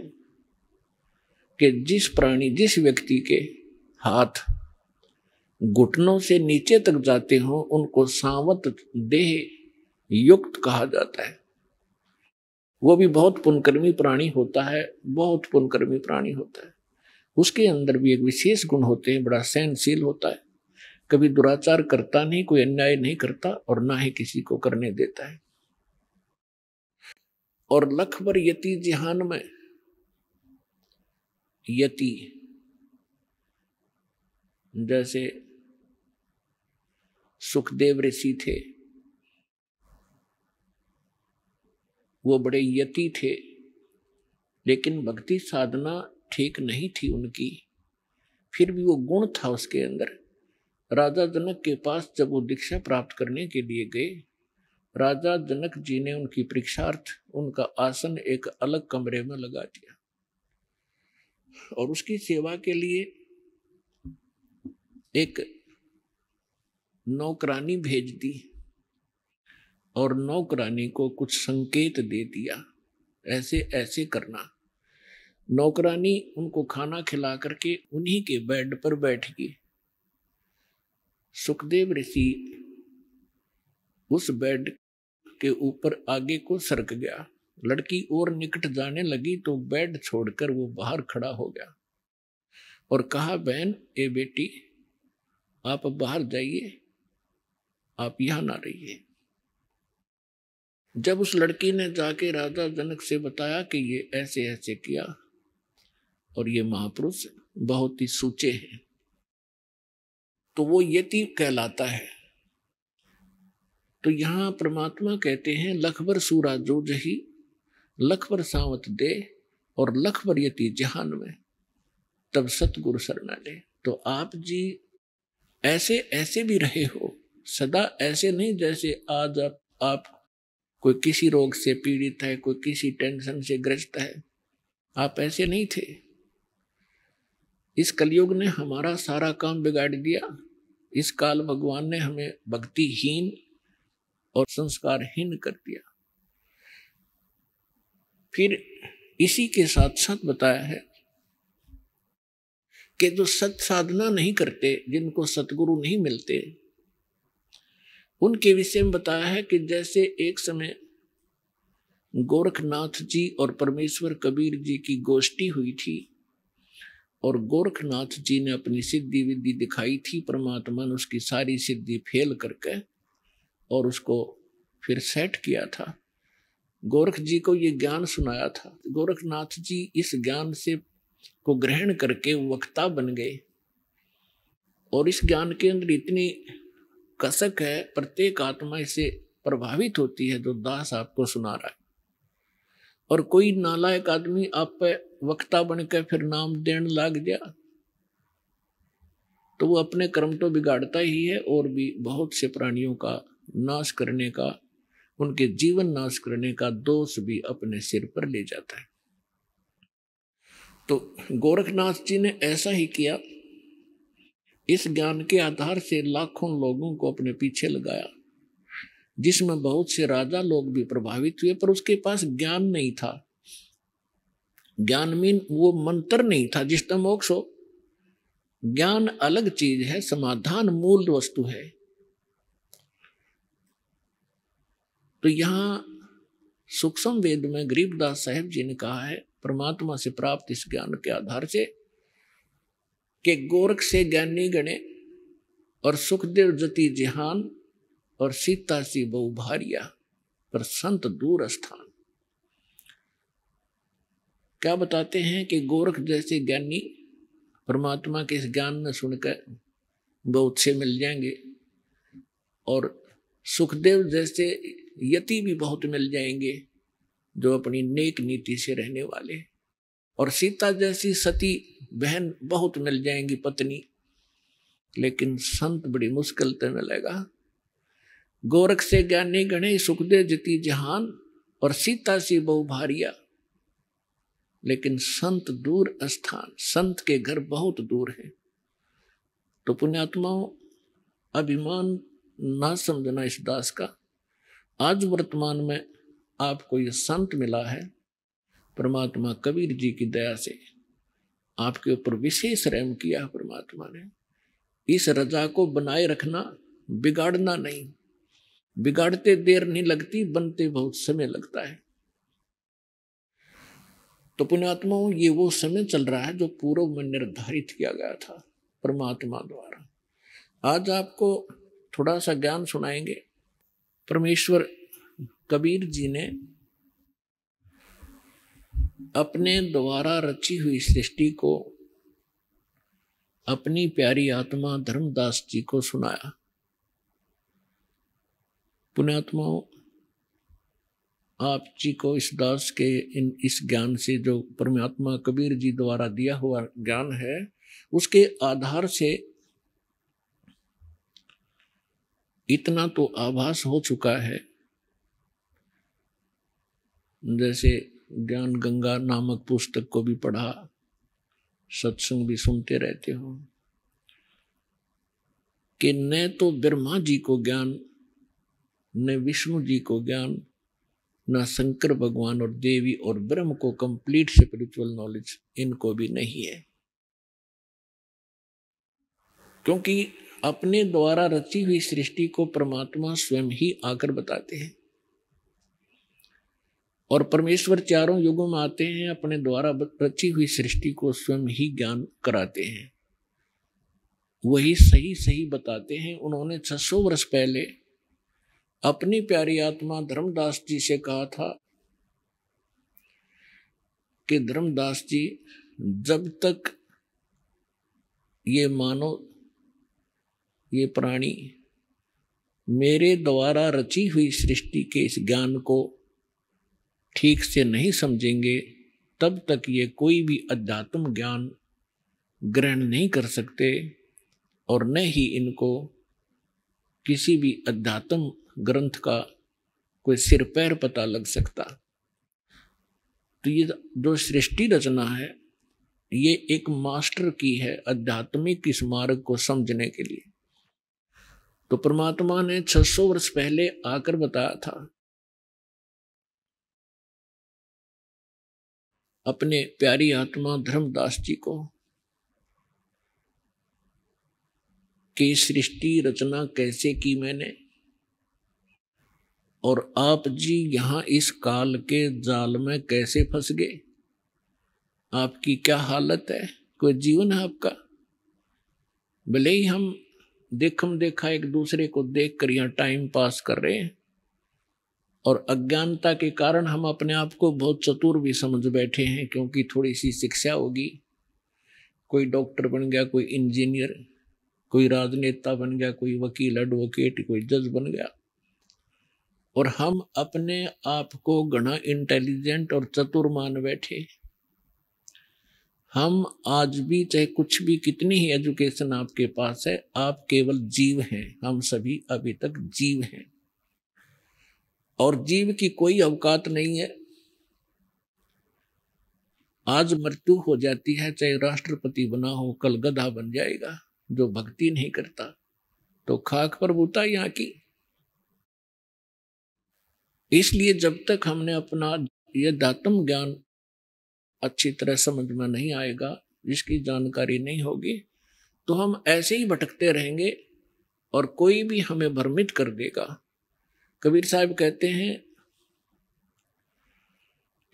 कि जिस प्राणी जिस व्यक्ति के हाथ घुटनों से नीचे तक जाते हों उनको सावत देह युक्त कहा जाता है वो भी बहुत पुनकर्मी प्राणी होता है बहुत पुनकर्मी प्राणी होता है उसके अंदर भी एक विशेष गुण होते हैं बड़ा सहनशील होता है कभी दुराचार करता नहीं कोई अन्याय नहीं करता और ना ही किसी को करने देता है और लख पर यति जिहान में यति जैसे सुखदेव ऋषि थे वो बड़े यति थे लेकिन भक्ति साधना ठीक नहीं थी उनकी फिर भी वो गुण था उसके अंदर राजा जनक के पास जब वो दीक्षा प्राप्त करने के लिए गए राजा जनक जी ने उनकी परीक्षार्थ उनका आसन एक अलग कमरे में लगा दिया और उसकी सेवा के लिए एक नौकरानी भेज दी और नौकरानी को कुछ संकेत दे दिया ऐसे ऐसे करना नौकरानी उनको खाना खिला करके उन्हीं के बेड पर बैठ गई सुखदेव ऋषि उस बेड के ऊपर आगे को सरक गया लड़की और निकट जाने लगी तो बेड छोड़कर वो बाहर खड़ा हो गया और कहा बहन ए बेटी आप बाहर जाइए आप यहां ना रहिए जब उस लड़की ने जाके राजा जनक से बताया कि ये ऐसे ऐसे किया और ये महापुरुष बहुत ही सूचे हैं तो वो यति कहलाता है तो यहां परमात्मा कहते हैं लखबर सूरा जो जही लखबर सावत दे और लखबर यति जहान में तब सतगुरु सरना ले तो आप जी ऐसे ऐसे भी रहे हो सदा ऐसे नहीं जैसे आज आप, आप कोई किसी रोग से पीड़ित है कोई किसी टेंशन से ग्रस्त है आप ऐसे नहीं थे इस कलयुग ने हमारा सारा काम बिगाड़ दिया इस काल भगवान ने हमें भक्तिहीन और संस्कारहीन कर दिया फिर इसी के साथ साथ बताया है कि जो सत साधना नहीं करते जिनको सतगुरु नहीं मिलते उनके विषय में बताया है कि जैसे एक समय गोरखनाथ जी और परमेश्वर कबीर जी की गोष्ठी हुई थी और गोरखनाथ जी ने अपनी सिद्धि विद्धि दिखाई थी परमात्मा ने उसकी सारी सिद्धि फेल करके और उसको फिर सेट किया था गोरख जी को ये ज्ञान सुनाया था गोरखनाथ जी इस ज्ञान से को ग्रहण करके वक्ता बन गए और इस ज्ञान के अंदर इतनी कसक है प्रत्येक आत्मा इसे प्रभावित होती है जो दास आपको सुना रहा है और कोई नालायक आदमी आप पे वक्ता बनकर फिर नाम देने लग गया तो वो अपने कर्म तो बिगाड़ता ही है और भी बहुत से प्राणियों का नाश करने का उनके जीवन नाश करने का दोष भी अपने सिर पर ले जाता है तो गोरखनाथ जी ने ऐसा ही किया इस ज्ञान के आधार से लाखों लोगों को अपने पीछे लगाया जिसमें बहुत से राजा लोग भी प्रभावित हुए पर उसके पास ज्ञान नहीं था ज्ञान मीन वो मंत्र नहीं था जिसका मोक्ष हो ज्ञान अलग चीज है समाधान मूल वस्तु है तो यहाँ सूक्ष्म वेद में गरीबदास साहेब जी ने कहा है परमात्मा से प्राप्त इस ज्ञान के आधार से के गोरख से ज्ञानी गणे और सुखदेव जति जिहान और सीता सी बहुभारिया पर संत दूर स्थान क्या बताते हैं कि गोरख जैसे ज्ञानी परमात्मा के इस ज्ञान में सुनकर बहुत से मिल जाएंगे और सुखदेव जैसे यति भी बहुत मिल जाएंगे जो अपनी नेक नीति से रहने वाले और सीता जैसी सती बहन बहुत मिल जाएंगी पत्नी लेकिन संत बड़ी मुश्किल से मिलेगा गोरख से ज्ञानी गणे सुखदेव जति जहान और सीता सी बहु भारिया लेकिन संत दूर स्थान संत के घर बहुत दूर है तो पुण्यात्माओं अभिमान ना समझना इस दास का आज वर्तमान में आपको ये संत मिला है परमात्मा कबीर जी की दया से आपके ऊपर विशेष रहम किया परमात्मा ने इस रजा को बनाए रखना बिगाड़ना नहीं बिगाड़ते देर नहीं लगती बनते बहुत समय लगता है तो पुण्यात्माओं ये वो समय चल रहा है जो पूर्व में निर्धारित किया गया था परमात्मा द्वारा आज आपको थोड़ा सा ज्ञान सुनाएंगे परमेश्वर कबीर जी ने अपने द्वारा रची हुई सृष्टि को अपनी प्यारी आत्मा धर्मदास जी को सुनाया पुण्यात्माओं आप जी को इस दास के इन इस ज्ञान से जो परमात्मा कबीर जी द्वारा दिया हुआ ज्ञान है उसके आधार से इतना तो आभास हो चुका है जैसे ज्ञान गंगा नामक पुस्तक को भी पढ़ा सत्संग भी सुनते रहते हो कि न तो ब्रह्मा जी को ज्ञान न विष्णु जी को ज्ञान न शंकर भगवान और देवी और ब्रह्म को कंप्लीट स्पिरिचुअल नॉलेज इनको भी नहीं है क्योंकि अपने द्वारा रची हुई सृष्टि को परमात्मा स्वयं ही आकर बताते हैं और परमेश्वर चारों युगों में आते हैं अपने द्वारा रची हुई सृष्टि को स्वयं ही ज्ञान कराते हैं वही सही सही बताते हैं उन्होंने 600 वर्ष पहले अपनी प्यारी आत्मा धर्मदास जी से कहा था कि धर्मदास जी जब तक ये मानो ये प्राणी मेरे द्वारा रची हुई सृष्टि के इस ज्ञान को ठीक से नहीं समझेंगे तब तक ये कोई भी अध्यात्म ज्ञान ग्रहण नहीं कर सकते और न ही इनको किसी भी अध्यात्म ग्रंथ का कोई सिर पैर पता लग सकता तो ये जो सृष्टि रचना है ये एक मास्टर की है आध्यात्मिक इस मार्ग को समझने के लिए तो परमात्मा ने 600 वर्ष पहले आकर बताया था अपने प्यारी आत्मा धर्मदास जी को कि सृष्टि रचना कैसे की मैंने और आप जी यहां इस काल के जाल में कैसे फंस गए आपकी क्या हालत है कोई जीवन है आपका भले ही हम देखम देखा एक दूसरे को देख कर यहाँ टाइम पास कर रहे हैं और अज्ञानता के कारण हम अपने आप को बहुत चतुर भी समझ बैठे हैं क्योंकि थोड़ी सी शिक्षा होगी कोई डॉक्टर बन गया कोई इंजीनियर कोई राजनेता बन गया कोई वकील एडवोकेट कोई जज बन गया और हम अपने आप को घना इंटेलिजेंट और चतुर मान बैठे हम आज भी चाहे कुछ भी कितनी ही एजुकेशन आपके पास है आप केवल जीव हैं हम सभी अभी तक जीव हैं और जीव की कोई अवकात नहीं है आज मृत्यु हो जाती है चाहे राष्ट्रपति बना हो कल गधा बन जाएगा जो भक्ति नहीं करता तो खाक प्रभुता यहाँ की इसलिए जब तक हमने अपना यह दातम ज्ञान अच्छी तरह समझ में नहीं आएगा जिसकी जानकारी नहीं होगी तो हम ऐसे ही भटकते रहेंगे और कोई भी हमें भ्रमित कर देगा कबीर साहब कहते हैं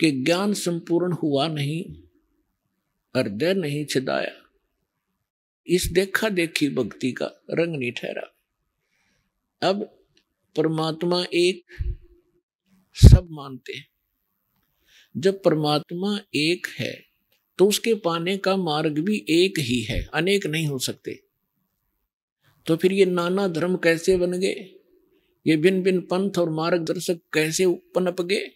कि ज्ञान संपूर्ण हुआ नहीं हृदय नहीं छिदाया इस देखा देखी भक्ति का रंग नहीं ठहरा अब परमात्मा एक सब मानते हैं जब परमात्मा एक है तो उसके पाने का मार्ग भी एक ही है अनेक नहीं हो सकते तो फिर ये नाना धर्म कैसे बन गए ये भिन्न भिन्न पंथ और मार्गदर्शक कैसे पनप गए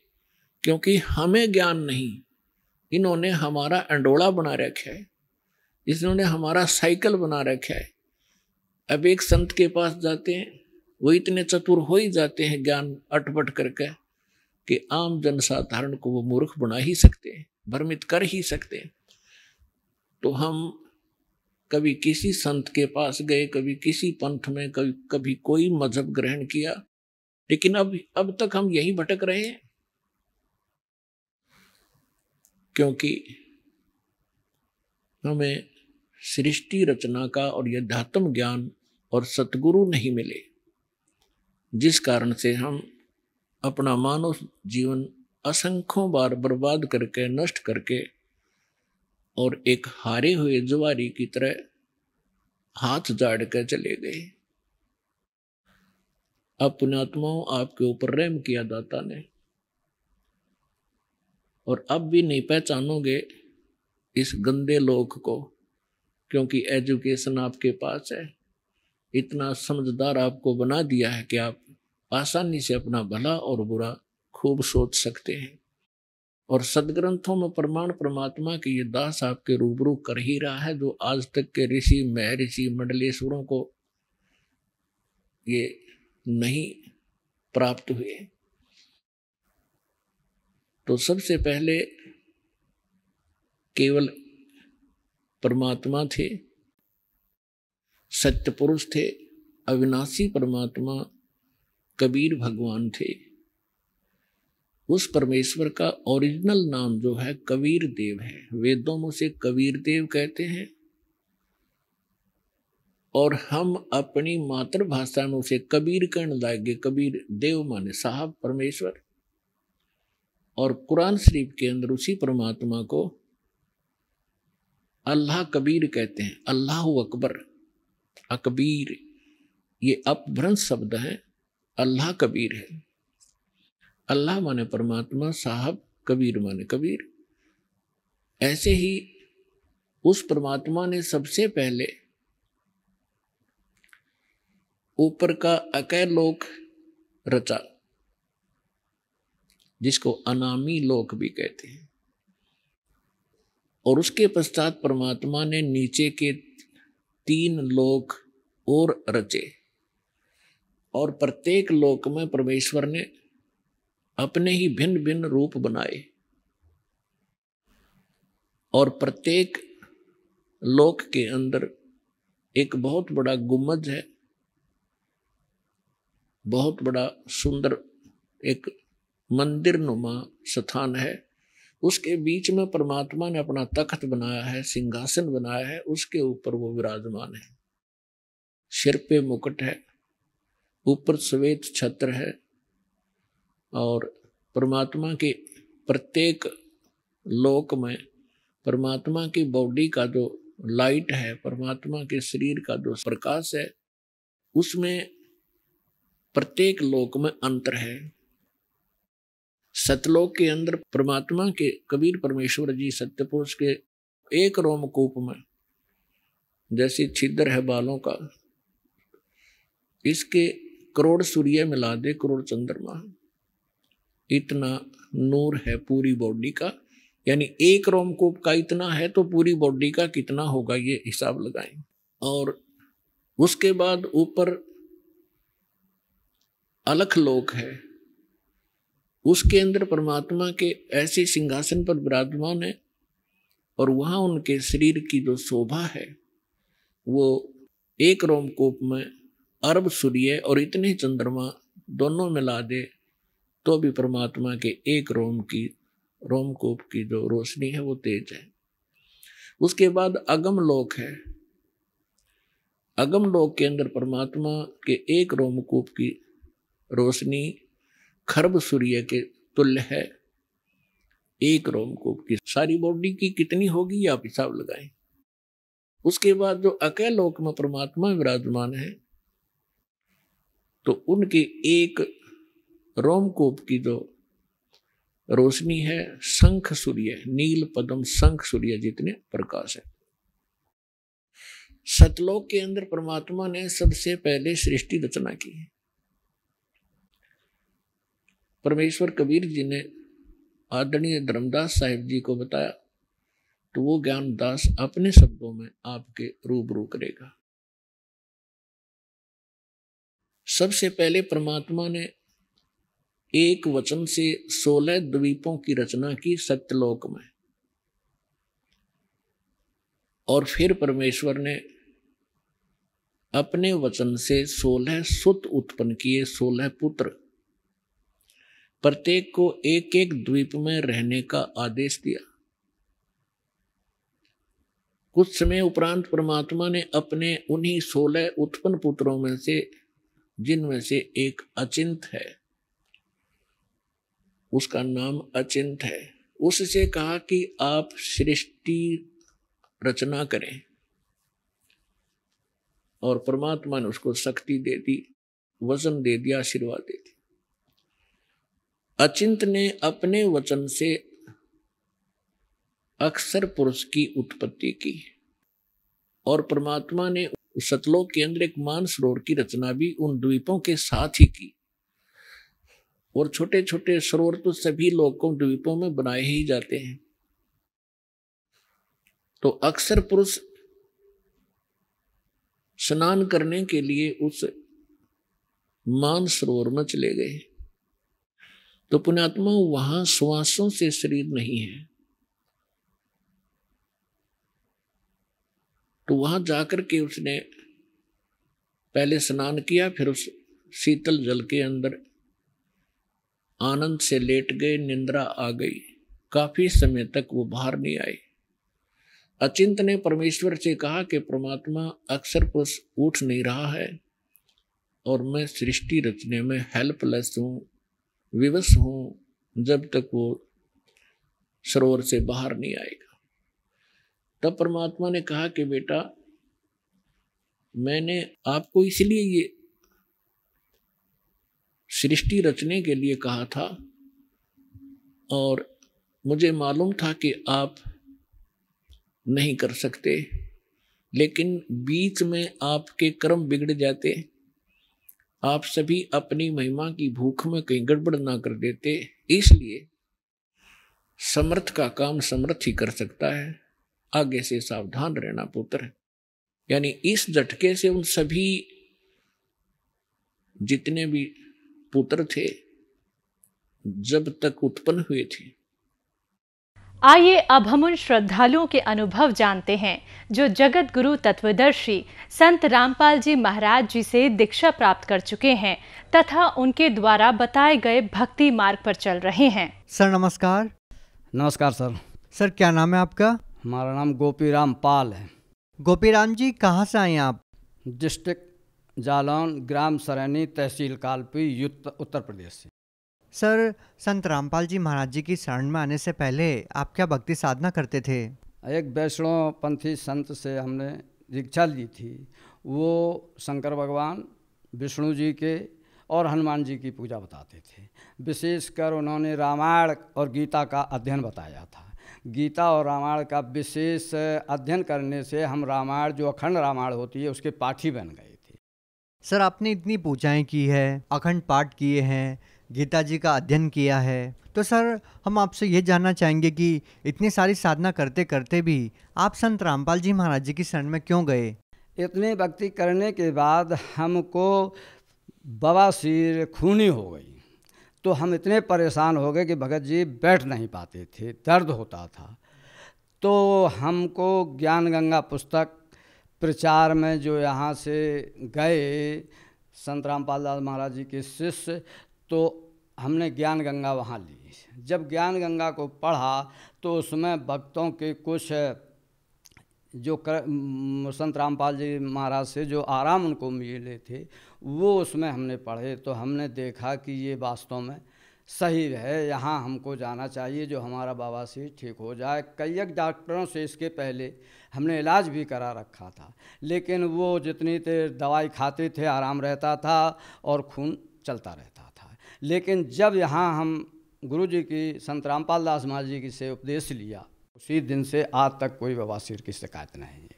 क्योंकि हमें ज्ञान नहीं इन्होंने हमारा अंडोला बना रखा है इसने हमारा साइकिल बना रखा है अब एक संत के पास जाते हैं वो इतने चतुर हो ही जाते हैं ज्ञान अटपट करके कि आम जनसाधारण को वो मूर्ख बना ही सकते हैं भ्रमित कर ही सकते हैं तो हम कभी किसी संत के पास गए कभी किसी पंथ में कभी कभी कोई मजहब ग्रहण किया लेकिन अब अब तक हम यही भटक रहे हैं क्योंकि हमें सृष्टि रचना का और यद्यात्म ज्ञान और सतगुरु नहीं मिले जिस कारण से हम अपना मानव जीवन असंख्यों बार बर्बाद करके नष्ट करके और एक हारे हुए जुवारी की तरह हाथ झाड़ कर चले गए अब पुण्यात्माओं आपके ऊपर रेम किया दाता ने और अब भी नहीं पहचानोगे इस गंदे लोक को क्योंकि एजुकेशन आपके पास है इतना समझदार आपको बना दिया है कि आप आसानी से अपना भला और बुरा खूब सोच सकते हैं और सदग्रंथों में प्रमाण परमात्मा की ये दास आपके रूबरू कर ही रहा है जो आज तक के ऋषि महर्षि मंडलेश्वरों को ये नहीं प्राप्त हुए तो सबसे पहले केवल परमात्मा थे सत्य पुरुष थे अविनाशी परमात्मा कबीर भगवान थे उस परमेश्वर का ओरिजिनल नाम जो है कबीर देव है वेदों में उसे कबीर देव कहते हैं और हम अपनी मातृभाषा में उसे कबीर कहने लायक कबीर देव माने साहब परमेश्वर और कुरान शरीफ के अंदर उसी परमात्मा को अल्लाह कबीर कहते हैं अल्लाह अकबर अकबीर ये अपभ्रंश शब्द है अल्लाह कबीर है अल्लाह माने परमात्मा साहब कबीर माने कबीर ऐसे ही उस परमात्मा ने सबसे पहले ऊपर का अकै लोक रचा जिसको अनामी लोक भी कहते हैं और उसके पश्चात परमात्मा ने नीचे के तीन लोक और रचे और प्रत्येक लोक में परमेश्वर ने अपने ही भिन्न भिन्न रूप बनाए और प्रत्येक लोक के अंदर एक बहुत बड़ा गुम्मज है बहुत बड़ा सुंदर एक मंदिर नुमा स्थान है उसके बीच में परमात्मा ने अपना तख्त बनाया है सिंहासन बनाया है उसके ऊपर वो विराजमान है सिर पे मुकुट है ऊपर श्वेत छत्र है और परमात्मा के प्रत्येक लोक में परमात्मा की बॉडी का जो लाइट है परमात्मा के शरीर का जो प्रकाश है उसमें प्रत्येक लोक में अंतर है सतलोक के अंदर परमात्मा के कबीर परमेश्वर जी सत्यपुरुष के एक रोमकूप में जैसे छिद्र है बालों का इसके करोड़ सूर्य मिला दे करोड़ चंद्रमा इतना नूर है पूरी बॉडी का यानी एक रोमकोप का इतना है तो पूरी बॉडी का कितना होगा ये हिसाब लगाएं और उसके बाद ऊपर अलख लोक है उसके अंदर परमात्मा के ऐसे सिंहासन पर विराजमान है और वहाँ उनके शरीर की जो शोभा है वो एक रोमकूप में अरब सूर्य और इतने चंद्रमा दोनों मिला दे तो भी परमात्मा के एक रोम की रोमकूप की जो रोशनी है वो तेज है उसके बाद अगम लोक है अगम लोक के अंदर परमात्मा के एक रोमकूप की रोशनी खरब सूर्य के तुल्य है एक रोमकूप की सारी बॉडी की कितनी होगी आप हिसाब लगाएं उसके बाद जो अकेलोक में परमात्मा विराजमान है तो उनके एक रोमकोप की जो रोशनी है शंख सूर्य नील पदम शंख सूर्य जितने प्रकाश है सतलोक के अंदर परमात्मा ने सबसे पहले सृष्टि रचना की है परमेश्वर कबीर जी ने आदरणीय धर्मदास साहिब जी को बताया तो वो ज्ञानदास अपने शब्दों में आपके रूबरू करेगा सबसे पहले परमात्मा ने एक वचन से सोलह द्वीपों की रचना की सत्यलोक में और फिर परमेश्वर ने अपने वचन से सोलह सुत उत्पन्न किए सोलह पुत्र प्रत्येक को एक एक द्वीप में रहने का आदेश दिया कुछ समय उपरांत परमात्मा ने अपने उन्हीं सोलह उत्पन्न पुत्रों में से जिनमें से एक अचिंत है उसका नाम अचिंत है उससे कहा कि आप सृष्टि रचना करें और परमात्मा ने उसको शक्ति दे दी वजन दे दिया आशीर्वाद दे दी अचिंत ने अपने वचन से अक्सर पुरुष की उत्पत्ति की और परमात्मा ने सतलोक के अंदर एक मान सरोवर की रचना भी उन द्वीपों के साथ ही की और छोटे छोटे सरोवर तो सभी लोगों द्वीपों में बनाए ही जाते हैं तो अक्सर पुरुष स्नान करने के लिए उस मान सरोवर में चले गए तो पुण्यात्मा वहां श्वासों से शरीर नहीं है तो वहाँ जाकर के उसने पहले स्नान किया फिर उस शीतल जल के अंदर आनंद से लेट गए निंद्रा आ गई काफी समय तक वो बाहर नहीं आई अचिंत ने परमेश्वर से कहा कि परमात्मा अक्सर पुरुष उठ नहीं रहा है और मैं सृष्टि रचने में हेल्पलेस हूँ विवश हूँ जब तक वो सरोवर से बाहर नहीं आएगा तब परमात्मा ने कहा कि बेटा मैंने आपको इसलिए ये सृष्टि रचने के लिए कहा था और मुझे मालूम था कि आप नहीं कर सकते लेकिन बीच में आपके कर्म बिगड़ जाते आप सभी अपनी महिमा की भूख में कहीं गड़बड़ ना कर देते इसलिए समर्थ का काम समर्थ ही कर सकता है आगे से सावधान रहना पुत्र यानी इस झटके से उन सभी जितने भी पुत्र थे जब तक उत्पन्न हुए थे आइए अब हम उन श्रद्धालुओं के अनुभव जानते हैं जो जगत गुरु तत्वदर्शी संत रामपाल जी महाराज जी से दीक्षा प्राप्त कर चुके हैं तथा उनके द्वारा बताए गए भक्ति मार्ग पर चल रहे हैं सर नमस्कार नमस्कार सर सर क्या नाम है आपका हमारा नाम गोपी राम पाल है गोपी राम जी कहाँ से आए आप डिस्ट्रिक्ट जालौन ग्राम सरैनी तहसील कालपी उत्तर प्रदेश से सर संत रामपाल जी महाराज जी की शरण में आने से पहले आप क्या भक्ति साधना करते थे एक वैष्णव पंथी संत से हमने दीक्षा ली थी वो शंकर भगवान विष्णु जी के और हनुमान जी की पूजा बताते थे विशेषकर उन्होंने रामायण और गीता का अध्ययन बताया था गीता और रामायण का विशेष अध्ययन करने से हम रामायण जो अखंड रामायण होती है उसके पाठी बन गए थे सर आपने इतनी पूजाएं की है अखंड पाठ किए हैं गीता जी का अध्ययन किया है तो सर हम आपसे ये जानना चाहेंगे कि इतनी सारी साधना करते करते भी आप संत रामपाल जी महाराज जी की शरण में क्यों गए इतनी भक्ति करने के बाद हमको बवासीर खूनी हो गई तो हम इतने परेशान हो गए कि भगत जी बैठ नहीं पाते थे दर्द होता था तो हमको ज्ञान गंगा पुस्तक प्रचार में जो यहाँ से गए संत रामपाल दास महाराज जी के शिष्य तो हमने ज्ञान गंगा वहाँ ली जब ज्ञान गंगा को पढ़ा तो उसमें भक्तों के कुछ जो कर संत रामपाल जी महाराज से जो आराम उनको मिले थे वो उसमें हमने पढ़े तो हमने देखा कि ये वास्तव में सही है यहाँ हमको जाना चाहिए जो हमारा बाबा से ठीक हो जाए कई एक डॉक्टरों से इसके पहले हमने इलाज भी करा रखा था लेकिन वो जितनी देर दवाई खाते थे आराम रहता था और खून चलता रहता था लेकिन जब यहाँ हम गुरु जी की संत रामपाल दास महाराज जी की से उपदेश लिया उसी दिन से आज तक कोई बवासीर की शिकायत नहीं है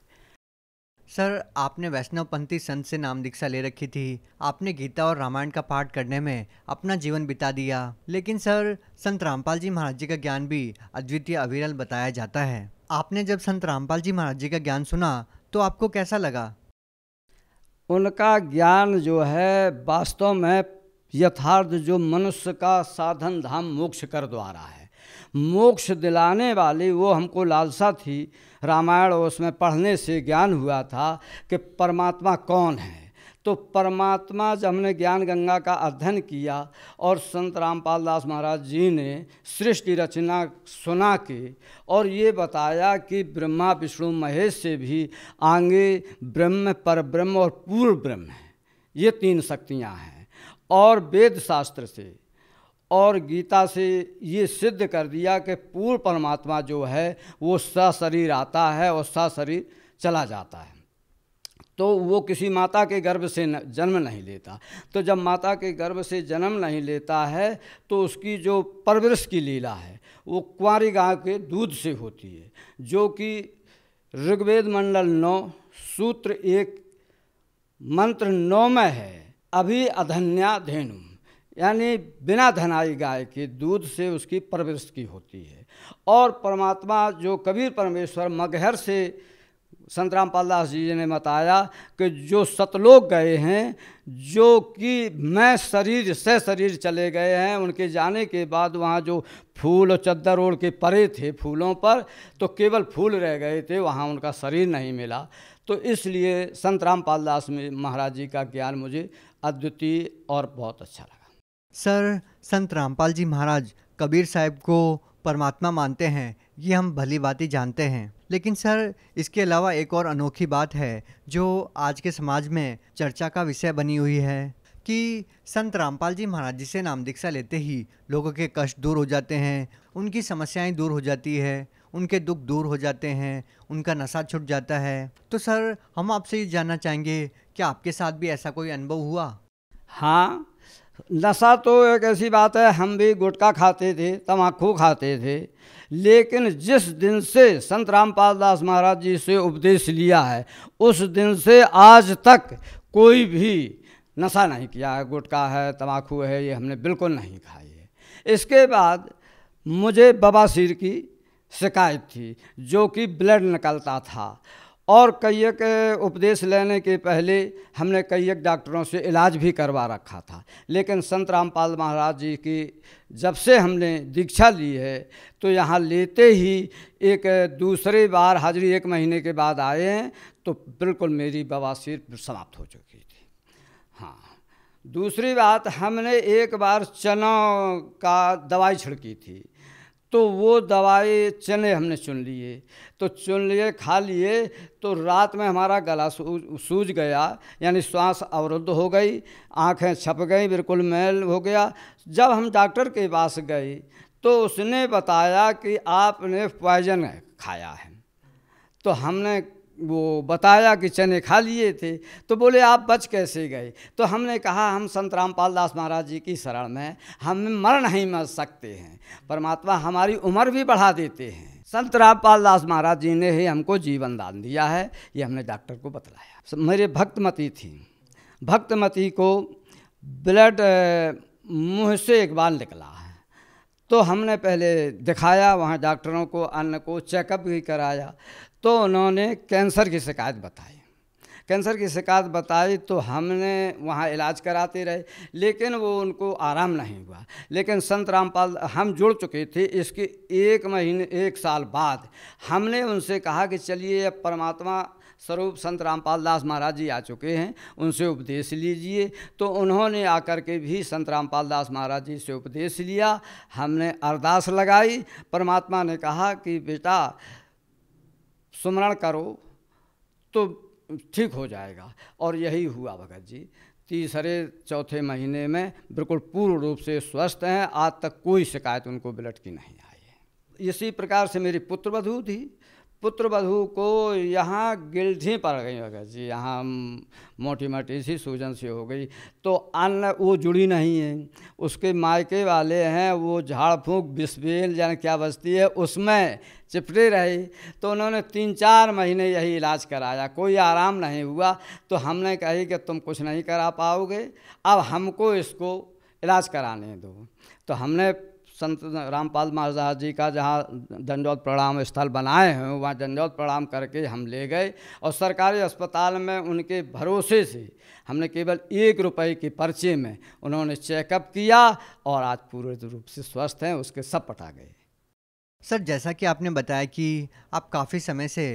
सर आपने वैष्णवपंथी संत से नाम दीक्षा ले रखी थी आपने गीता और रामायण का पाठ करने में अपना जीवन बिता दिया लेकिन सर संत रामपाल जी महाराज जी का ज्ञान भी अद्वितीय अविरल बताया जाता है आपने जब संत रामपाल जी महाराज जी का ज्ञान सुना तो आपको कैसा लगा उनका ज्ञान जो है वास्तव में यथार्थ जो मनुष्य का साधन धाम मोक्ष कर द्वारा है मोक्ष दिलाने वाली वो हमको लालसा थी रामायण उसमें पढ़ने से ज्ञान हुआ था कि परमात्मा कौन है तो परमात्मा जब हमने ज्ञान गंगा का अध्ययन किया और संत रामपाल दास महाराज जी ने सृष्टि रचना सुना के और ये बताया कि ब्रह्मा विष्णु महेश से भी आगे ब्रह्म पर ब्रह्म और पूर्व ब्रह्म है ये तीन शक्तियाँ हैं और वेद शास्त्र से और गीता से ये सिद्ध कर दिया कि पूर्ण परमात्मा जो है वो सशरीर आता है और सशरीर चला जाता है तो वो किसी माता के गर्भ से जन्म नहीं लेता तो जब माता के गर्भ से जन्म नहीं लेता है तो उसकी जो परवरिश की लीला है वो कुंवारी गाय के दूध से होती है जो कि ऋग्वेद मंडल नौ सूत्र एक मंत्र नौ में है अभी अधन्या धेनु यानी बिना धनाई गाय के दूध से उसकी परवृष्टि होती है और परमात्मा जो कबीर परमेश्वर मगहर से संत रामपाल दास जी ने बताया कि जो सतलोक गए हैं जो कि मैं शरीर से शरीर चले गए हैं उनके जाने के बाद वहाँ जो फूल और चद्दर ओढ़ के परे थे फूलों पर तो केवल फूल रह गए थे वहाँ उनका शरीर नहीं मिला तो इसलिए संत रामपाल दास महाराज जी का ज्ञान मुझे अद्वितीय और बहुत अच्छा लगा सर संत रामपाल जी महाराज कबीर साहब को परमात्मा मानते हैं ये हम भली बात ही जानते हैं लेकिन सर इसके अलावा एक और अनोखी बात है जो आज के समाज में चर्चा का विषय बनी हुई है कि संत रामपाल जी महाराज जी से नाम दीक्षा लेते ही लोगों के कष्ट दूर हो जाते हैं उनकी समस्याएं दूर हो जाती है उनके दुख दूर हो जाते हैं उनका नशा छुट जाता है तो सर हम आपसे ये जानना चाहेंगे कि आपके साथ भी ऐसा कोई अनुभव हुआ हाँ नशा तो एक ऐसी बात है हम भी गुटखा खाते थे तम्बाकू खाते थे लेकिन जिस दिन से संत रामपाल दास महाराज जी से उपदेश लिया है उस दिन से आज तक कोई भी नशा नहीं किया है गुटखा है तम्बाकू है ये हमने बिल्कुल नहीं खाई है इसके बाद मुझे बबासीर की शिकायत थी जो कि ब्लड निकलता था और कई एक उपदेश लेने के पहले हमने कई डॉक्टरों से इलाज भी करवा रखा था लेकिन संत रामपाल महाराज जी की जब से हमने दीक्षा ली है तो यहाँ लेते ही एक दूसरी बार हाजिरी एक महीने के बाद आए हैं तो बिल्कुल मेरी बवासीर समाप्त हो चुकी थी हाँ दूसरी बात हमने एक बार चना का दवाई छिड़की थी तो वो दवाई चने हमने चुन लिए तो चुन लिए खा लिए तो रात में हमारा गला सूज सूज गया यानी श्वास अवरुद्ध हो गई आंखें छप गई बिल्कुल मैल हो गया जब हम डॉक्टर के पास गए तो उसने बताया कि आपने पॉइजन खाया है तो हमने वो बताया कि चने खा लिए थे तो बोले आप बच कैसे गए तो हमने कहा हम संत रामपाल दास महाराज जी की शरण में हम मर नहीं मर सकते हैं परमात्मा हमारी उम्र भी बढ़ा देते हैं संत रामपाल दास महाराज जी ने ही हमको जीवन दान दिया है ये हमने डॉक्टर को बतलाया मेरे भक्तमती थी भक्तमती को ब्लड मुँह से एक बार निकला है तो हमने पहले दिखाया वहाँ डॉक्टरों को अन्न को चेकअप भी कराया तो उन्होंने कैंसर की शिकायत बताई कैंसर की शिकायत बताई तो हमने वहाँ इलाज कराते रहे लेकिन वो उनको आराम नहीं हुआ लेकिन संत रामपाल हम जुड़ चुके थे इसके एक महीने एक साल बाद हमने उनसे कहा कि चलिए अब परमात्मा स्वरूप संत रामपाल दास महाराज जी आ चुके हैं उनसे उपदेश लीजिए तो उन्होंने आकर के भी संत रामपाल दास महाराज जी से उपदेश लिया हमने अरदास लगाई परमात्मा ने कहा कि बेटा सुमरण करो तो ठीक हो जाएगा और यही हुआ भगत जी तीसरे चौथे महीने में बिल्कुल पूर्ण रूप से स्वस्थ हैं आज तक कोई शिकायत उनको ब्लड की नहीं आई है इसी प्रकार से मेरी पुत्रवधू थी पुत्र बधू को यहाँ गिल्धी पड़ गई अगर जी यहाँ मोटी मोटी सी सूजन सी हो गई तो अन्न वो जुड़ी नहीं है उसके मायके वाले हैं वो झाड़ फूँक बिस्बेल जान क्या बस्ती है उसमें चिपटे रहे तो उन्होंने तीन चार महीने यही इलाज कराया कोई आराम नहीं हुआ तो हमने कही कि तुम कुछ नहीं करा पाओगे अब हमको इसको इलाज कराने दो तो हमने संत रामपाल महाराज जी का जहाँ दंडौत प्रणाम स्थल बनाए हैं वहाँ दंडौत प्रणाम करके हम ले गए और सरकारी अस्पताल में उनके भरोसे से हमने केवल एक रुपए की पर्चे में उन्होंने चेकअप किया और आज पूरे रूप से स्वस्थ हैं उसके सब पटा गए सर जैसा कि आपने बताया कि आप काफ़ी समय से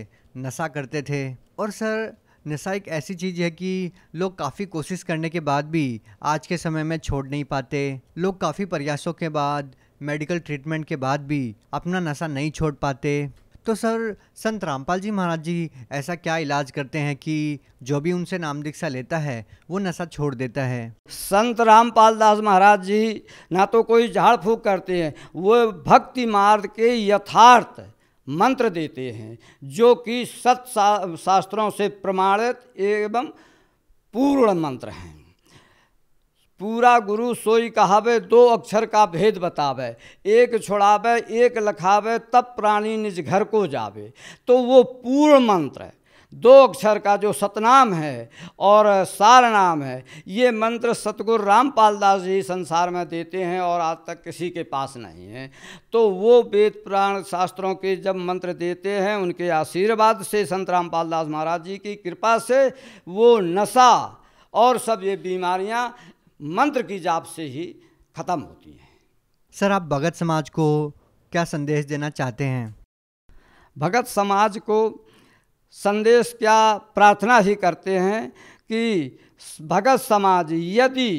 नशा करते थे और सर नशा एक ऐसी चीज़ है कि लोग काफ़ी कोशिश करने के बाद भी आज के समय में छोड़ नहीं पाते लोग काफ़ी प्रयासों के बाद मेडिकल ट्रीटमेंट के बाद भी अपना नशा नहीं छोड़ पाते तो सर संत रामपाल जी महाराज जी ऐसा क्या इलाज करते हैं कि जो भी उनसे नाम दीक्षा लेता है वो नशा छोड़ देता है संत रामपाल दास महाराज जी ना तो कोई झाड़ फूक करते हैं वो भक्ति मार्ग के यथार्थ मंत्र देते हैं जो कि सत शास्त्रों से प्रमाणित एवं पूर्ण मंत्र हैं पूरा गुरु सोई कहावे दो अक्षर का भेद बतावे एक छोड़ावे एक लखावे तब प्राणी निज घर को जावे तो वो पूर्ण मंत्र है दो अक्षर का जो सतनाम है और सार नाम है ये मंत्र सतगुरु रामपाल दास जी संसार में देते हैं और आज तक किसी के पास नहीं है तो वो वेद पुराण शास्त्रों के जब मंत्र देते हैं उनके आशीर्वाद से संत रामपाल दास महाराज जी की कृपा से वो नशा और सब ये बीमारियां मंत्र की जाप से ही ख़त्म होती हैं सर आप भगत समाज को क्या संदेश देना चाहते हैं भगत समाज को संदेश क्या प्रार्थना ही करते हैं कि भगत समाज यदि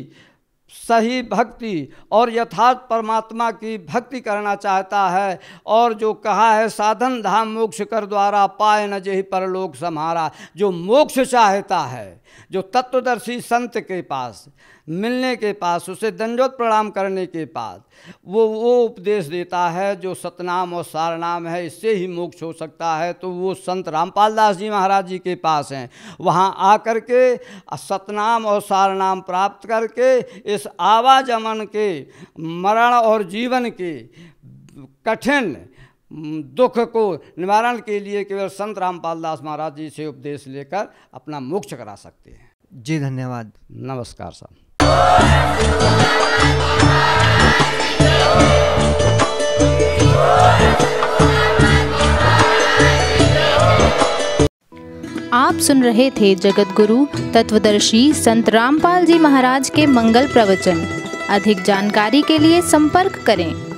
सही भक्ति और यथार्थ परमात्मा की भक्ति करना चाहता है और जो कहा है साधन धाम मोक्ष कर द्वारा पाए न जही परलोक समारा जो मोक्ष चाहता है जो तत्वदर्शी संत के पास मिलने के पास उसे दंजोत प्रणाम करने के पास वो वो उपदेश देता है जो सतनाम और सारनाम है इससे ही मोक्ष हो सकता है तो वो संत रामपाल दास जी महाराज जी के पास हैं वहाँ आकर के सतनाम और सारनाम प्राप्त करके इस आवाजमन के मरण और जीवन के कठिन दुख को निवारण के लिए केवल संत रामपाल दास महाराज जी से उपदेश लेकर अपना मोक्ष करा सकते हैं जी धन्यवाद नमस्कार सर आप सुन रहे थे जगत गुरु तत्वदर्शी संत रामपाल जी महाराज के मंगल प्रवचन अधिक जानकारी के लिए संपर्क करें